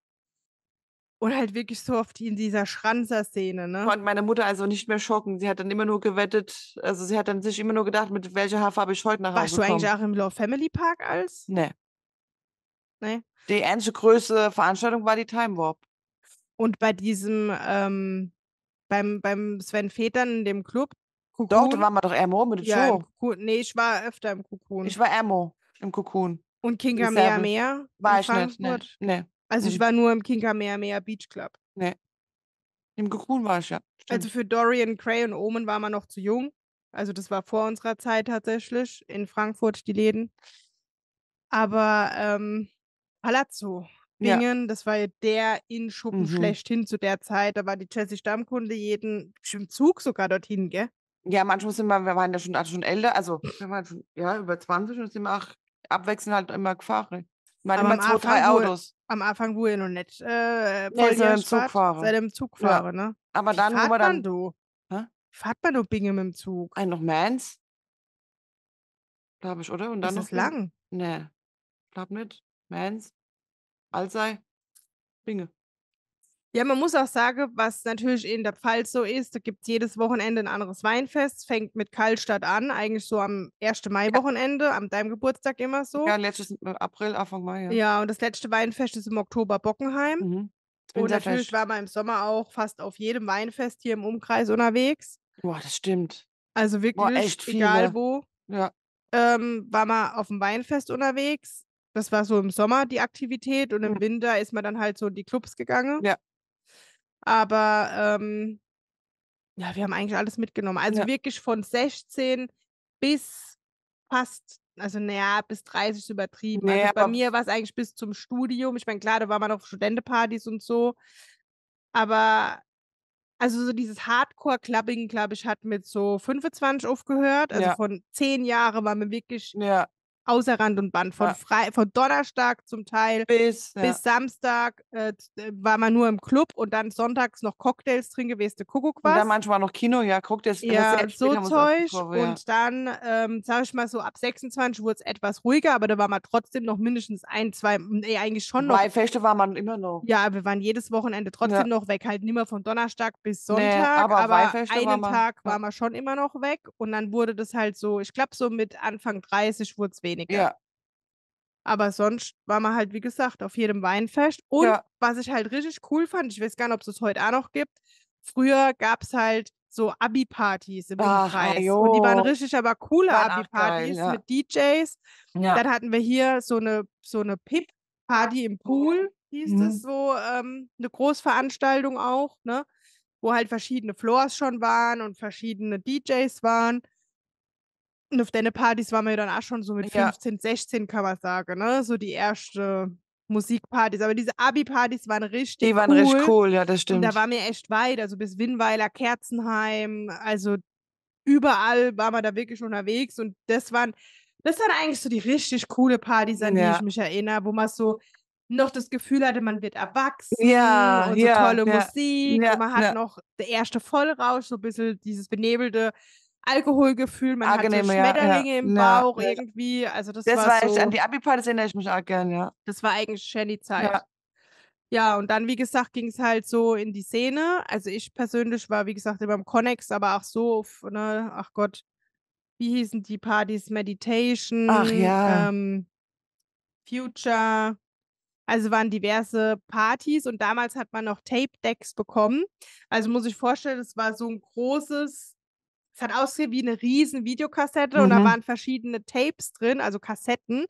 und halt wirklich so oft in dieser Schranzer-Szene, ne? Konnte meine Mutter also nicht mehr schocken. Sie hat dann immer nur gewettet, also sie hat dann sich immer nur gedacht, mit welcher Haarfarbe ich heute nach Hause komme. Warst du eigentlich auch im Love Family Park als? Nee. Nee. Die einzige größte Veranstaltung war die Time Warp. Und bei diesem, ähm, beim, beim Sven Federn in dem Club. Kukun. Doch, da waren wir doch Ermo mit ja, Show. Nee, ich war öfter im Cocoon. Ich war Ermo im Cocoon. Und Kinga Mea Mea? War ich nicht. Nee. nee. Also ich mhm. war nur im Kinkameamea Beach Club. Nee. Im Gekun war ich ja. Also stimmt. Also für Dorian Gray und Omen war man noch zu jung. Also das war vor unserer Zeit tatsächlich in Frankfurt die Läden. Aber ähm, Palazzo, Bingen, ja. das war ja der Innschuppen mhm. schlechthin zu der Zeit. Da war die Jessie Stammkunde jeden im Zug sogar dorthin, gell? Ja, manchmal sind wir, wir waren ja schon, also schon älter, also wir waren schon, ja, über 20 und sind wir auch abwechselnd halt immer gefahren. Ne? Warte mal, zwei, drei Autos. Wo, am Anfang, wo ihr noch nicht äh, nee, seit dem Zug fahre. Seit dem Zug fahre, ja. ne? Aber Wie dann, fahrt man dann. Du? Hä? Fahrt man du Binge mit dem Zug? Ein noch Mans? Glaube ich, oder? Und dann ist noch das lang? Nee. Glaub nicht. Mans. Allsei. Binge. Ja, man muss auch sagen, was natürlich in der Pfalz so ist, da gibt es jedes Wochenende ein anderes Weinfest, fängt mit Kallstadt an, eigentlich so am 1. Mai-Wochenende, an deinem Geburtstag immer so. Ja, letztes äh, April, Anfang Mai. Ja, ja und das letzte Weinfest ist im Oktober Bockenheim. Mhm. Und natürlich war man im Sommer auch fast auf jedem Weinfest hier im Umkreis unterwegs. Boah, das stimmt. Also wirklich, Boah, egal wo. Ja. Ähm, war man auf dem Weinfest unterwegs. Das war so im Sommer die Aktivität und im mhm. Winter ist man dann halt so in die Clubs gegangen. Ja. Aber ähm, ja, wir haben eigentlich alles mitgenommen. Also ja. wirklich von 16 bis fast, also naja, bis 30 ist übertrieben. Also naja, also bei mir war es eigentlich bis zum Studium. Ich meine, klar, da war man auf Studentenpartys und so. Aber also so dieses Hardcore-Clubbing, glaube ich, hat mit so 25 aufgehört. Also ja. von zehn Jahren war mir wirklich ja außer Rand und Band. Von, ja. Fre von Donnerstag zum Teil bis, bis ja. Samstag äh, äh, war man nur im Club und dann sonntags noch Cocktails drin gewesen, Kuckuck war. Und dann manchmal noch Kino, ja, Cocktails. Ja, so Zeug. Kurve, ja. Und dann, ähm, sage ich mal so, ab 26 wurde es etwas ruhiger, aber da war man trotzdem noch mindestens ein, zwei, nee, eigentlich schon noch. Bei Feste war man immer noch. Ja, wir waren jedes Wochenende trotzdem noch weg, halt nicht mehr von Donnerstag bis Sonntag, nee, aber, aber einen war Tag war man schon immer noch weg und dann wurde das halt so, ich glaube so mit Anfang 30 wurde es weniger weniger. Ja. Aber sonst war man halt, wie gesagt, auf jedem Weinfest. Und ja. was ich halt richtig cool fand, ich weiß gar nicht, ob es es heute auch noch gibt, früher gab es halt so Abi-Partys im ah, Kreis. Und die waren richtig aber coole Abi-Partys ja. mit DJs. Ja. Dann hatten wir hier so eine, so eine Pip-Party im Pool, hieß mhm. das so, ähm, eine Großveranstaltung auch, ne? wo halt verschiedene Floors schon waren und verschiedene DJs waren. Freunden auf deine Partys waren wir dann auch schon so mit 15, 16, kann man sagen, ne? So die erste Musikpartys. Aber diese Abi-Partys waren richtig cool. Die waren cool. richtig cool, ja, das stimmt. Und da waren wir echt weit, also bis Winnweiler, Kerzenheim, also überall waren wir da wirklich unterwegs und das waren, das waren eigentlich so die richtig coole Partys, an ja. die ich mich erinnere, wo man so noch das Gefühl hatte, man wird erwachsen ja, und so ja, tolle ja, Musik. Ja, und man hat noch der erste Vollrausch, so ein bisschen dieses benebelte Alkoholgefühl, man Angenehm, hatte Schmetterlinge ja, ja, im Bauch ja, irgendwie. Also das, das war, war so, an die Abi-Partys erinnere ich mich auch gern, ja. Das war eigentlich Shelly-Zeit. Ja. und dann, wie gesagt, ging es halt so in die Szene. Also ich persönlich war, wie gesagt, immer im Connex, aber auch so, auf, ne, ach Gott, wie hießen die Partys? Meditation, ach, ja. Ähm, Future, also waren diverse Partys und damals hat man noch Tape-Decks bekommen. Also muss ich vorstellen, es war so ein großes es hat ausgesehen wie eine riesen Videokassette mhm. und da mhm. waren verschiedene Tapes drin, also Kassetten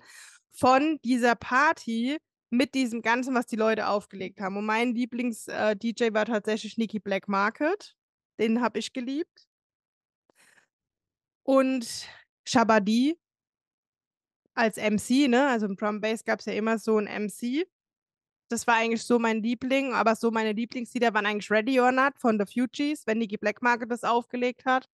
von dieser Party mit diesem Ganzen, was die Leute aufgelegt haben. Und mein Lieblings-DJ äh, war tatsächlich Nicky Black Market. Den habe ich geliebt. Und Shabadi als MC, ne? Also im Drum Bass gab es ja immer so ein MC. Das war eigentlich so mein Liebling, aber so meine Lieblingslieder waren eigentlich Ready or Not von The Fugees, wenn Nicky Black Market das aufgelegt hat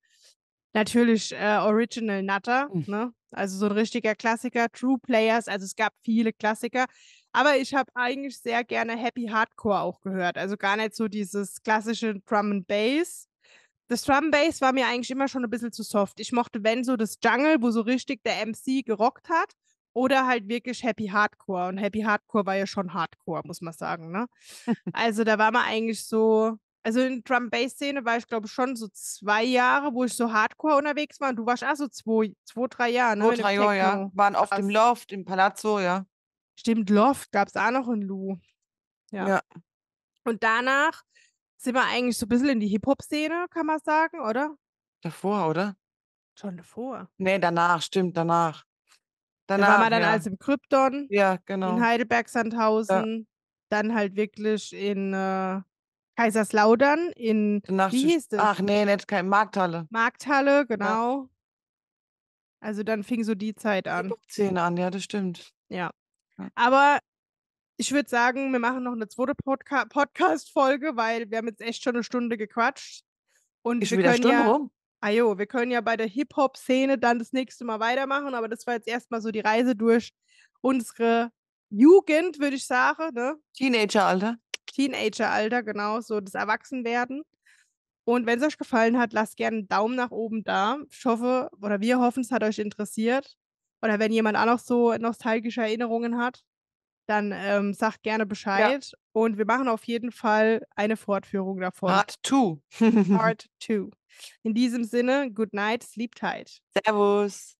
natürlich äh, Original Nutter, mhm. ne? also so ein richtiger Klassiker, True Players, also es gab viele Klassiker, aber ich habe eigentlich sehr gerne Happy Hardcore auch gehört, also gar nicht so dieses klassische Drum and Bass. Das Drum Bass war mir eigentlich immer schon ein bisschen zu soft. Ich mochte, wenn so das Jungle, wo so richtig der MC gerockt hat, oder halt wirklich Happy Hardcore. Und Happy Hardcore war ja schon Hardcore, muss man sagen. Ne? also da war man eigentlich so, also in Drum-Bass-Szene war ich, glaube ich, schon so zwei Jahre, wo ich so hardcore unterwegs war. Und du warst auch so zwei, zwei drei Jahre, ne? Zwei, drei Jahre, ja. Waren oft im Loft, im Palazzo, ja. Stimmt, Loft gab es auch noch in Lu. Ja. ja. Und danach sind wir eigentlich so ein bisschen in die Hip-Hop-Szene, kann man sagen, oder? Davor, oder? Schon davor. Nee, danach, stimmt, danach. Danach. Da waren wir dann ja. als im Krypton. Ja, genau. In Heidelberg-Sandhausen. Ja. Dann halt wirklich in. Äh, Kaiserslautern in Nachtschicht. Wie hieß das? Ach nee, nicht kein Markthalle. Markthalle, genau. Ja. Also dann fing so die Zeit an. 10 an, ja, das stimmt. Ja. Aber ich würde sagen, wir machen noch eine zweite Podca Podcast-Folge, weil wir haben jetzt echt schon eine Stunde gequatscht. Und ist wir wieder können Stunde ja, rum. Ah jo, wir können ja bei der Hip-Hop-Szene dann das nächste Mal weitermachen, aber das war jetzt erstmal so die Reise durch unsere Jugend, würde ich sagen. Ne? Teenager-Alter. Teenager-Alter, genau, so das Erwachsenwerden. Und wenn es euch gefallen hat, lasst gerne einen Daumen nach oben da. Ich hoffe, oder wir hoffen, es hat euch interessiert. Oder wenn jemand auch noch so nostalgische Erinnerungen hat, dann ähm, sagt gerne Bescheid. Ja. Und wir machen auf jeden Fall eine Fortführung davon. Part 2. Part 2. In diesem Sinne, good night, sleep tight. Servus.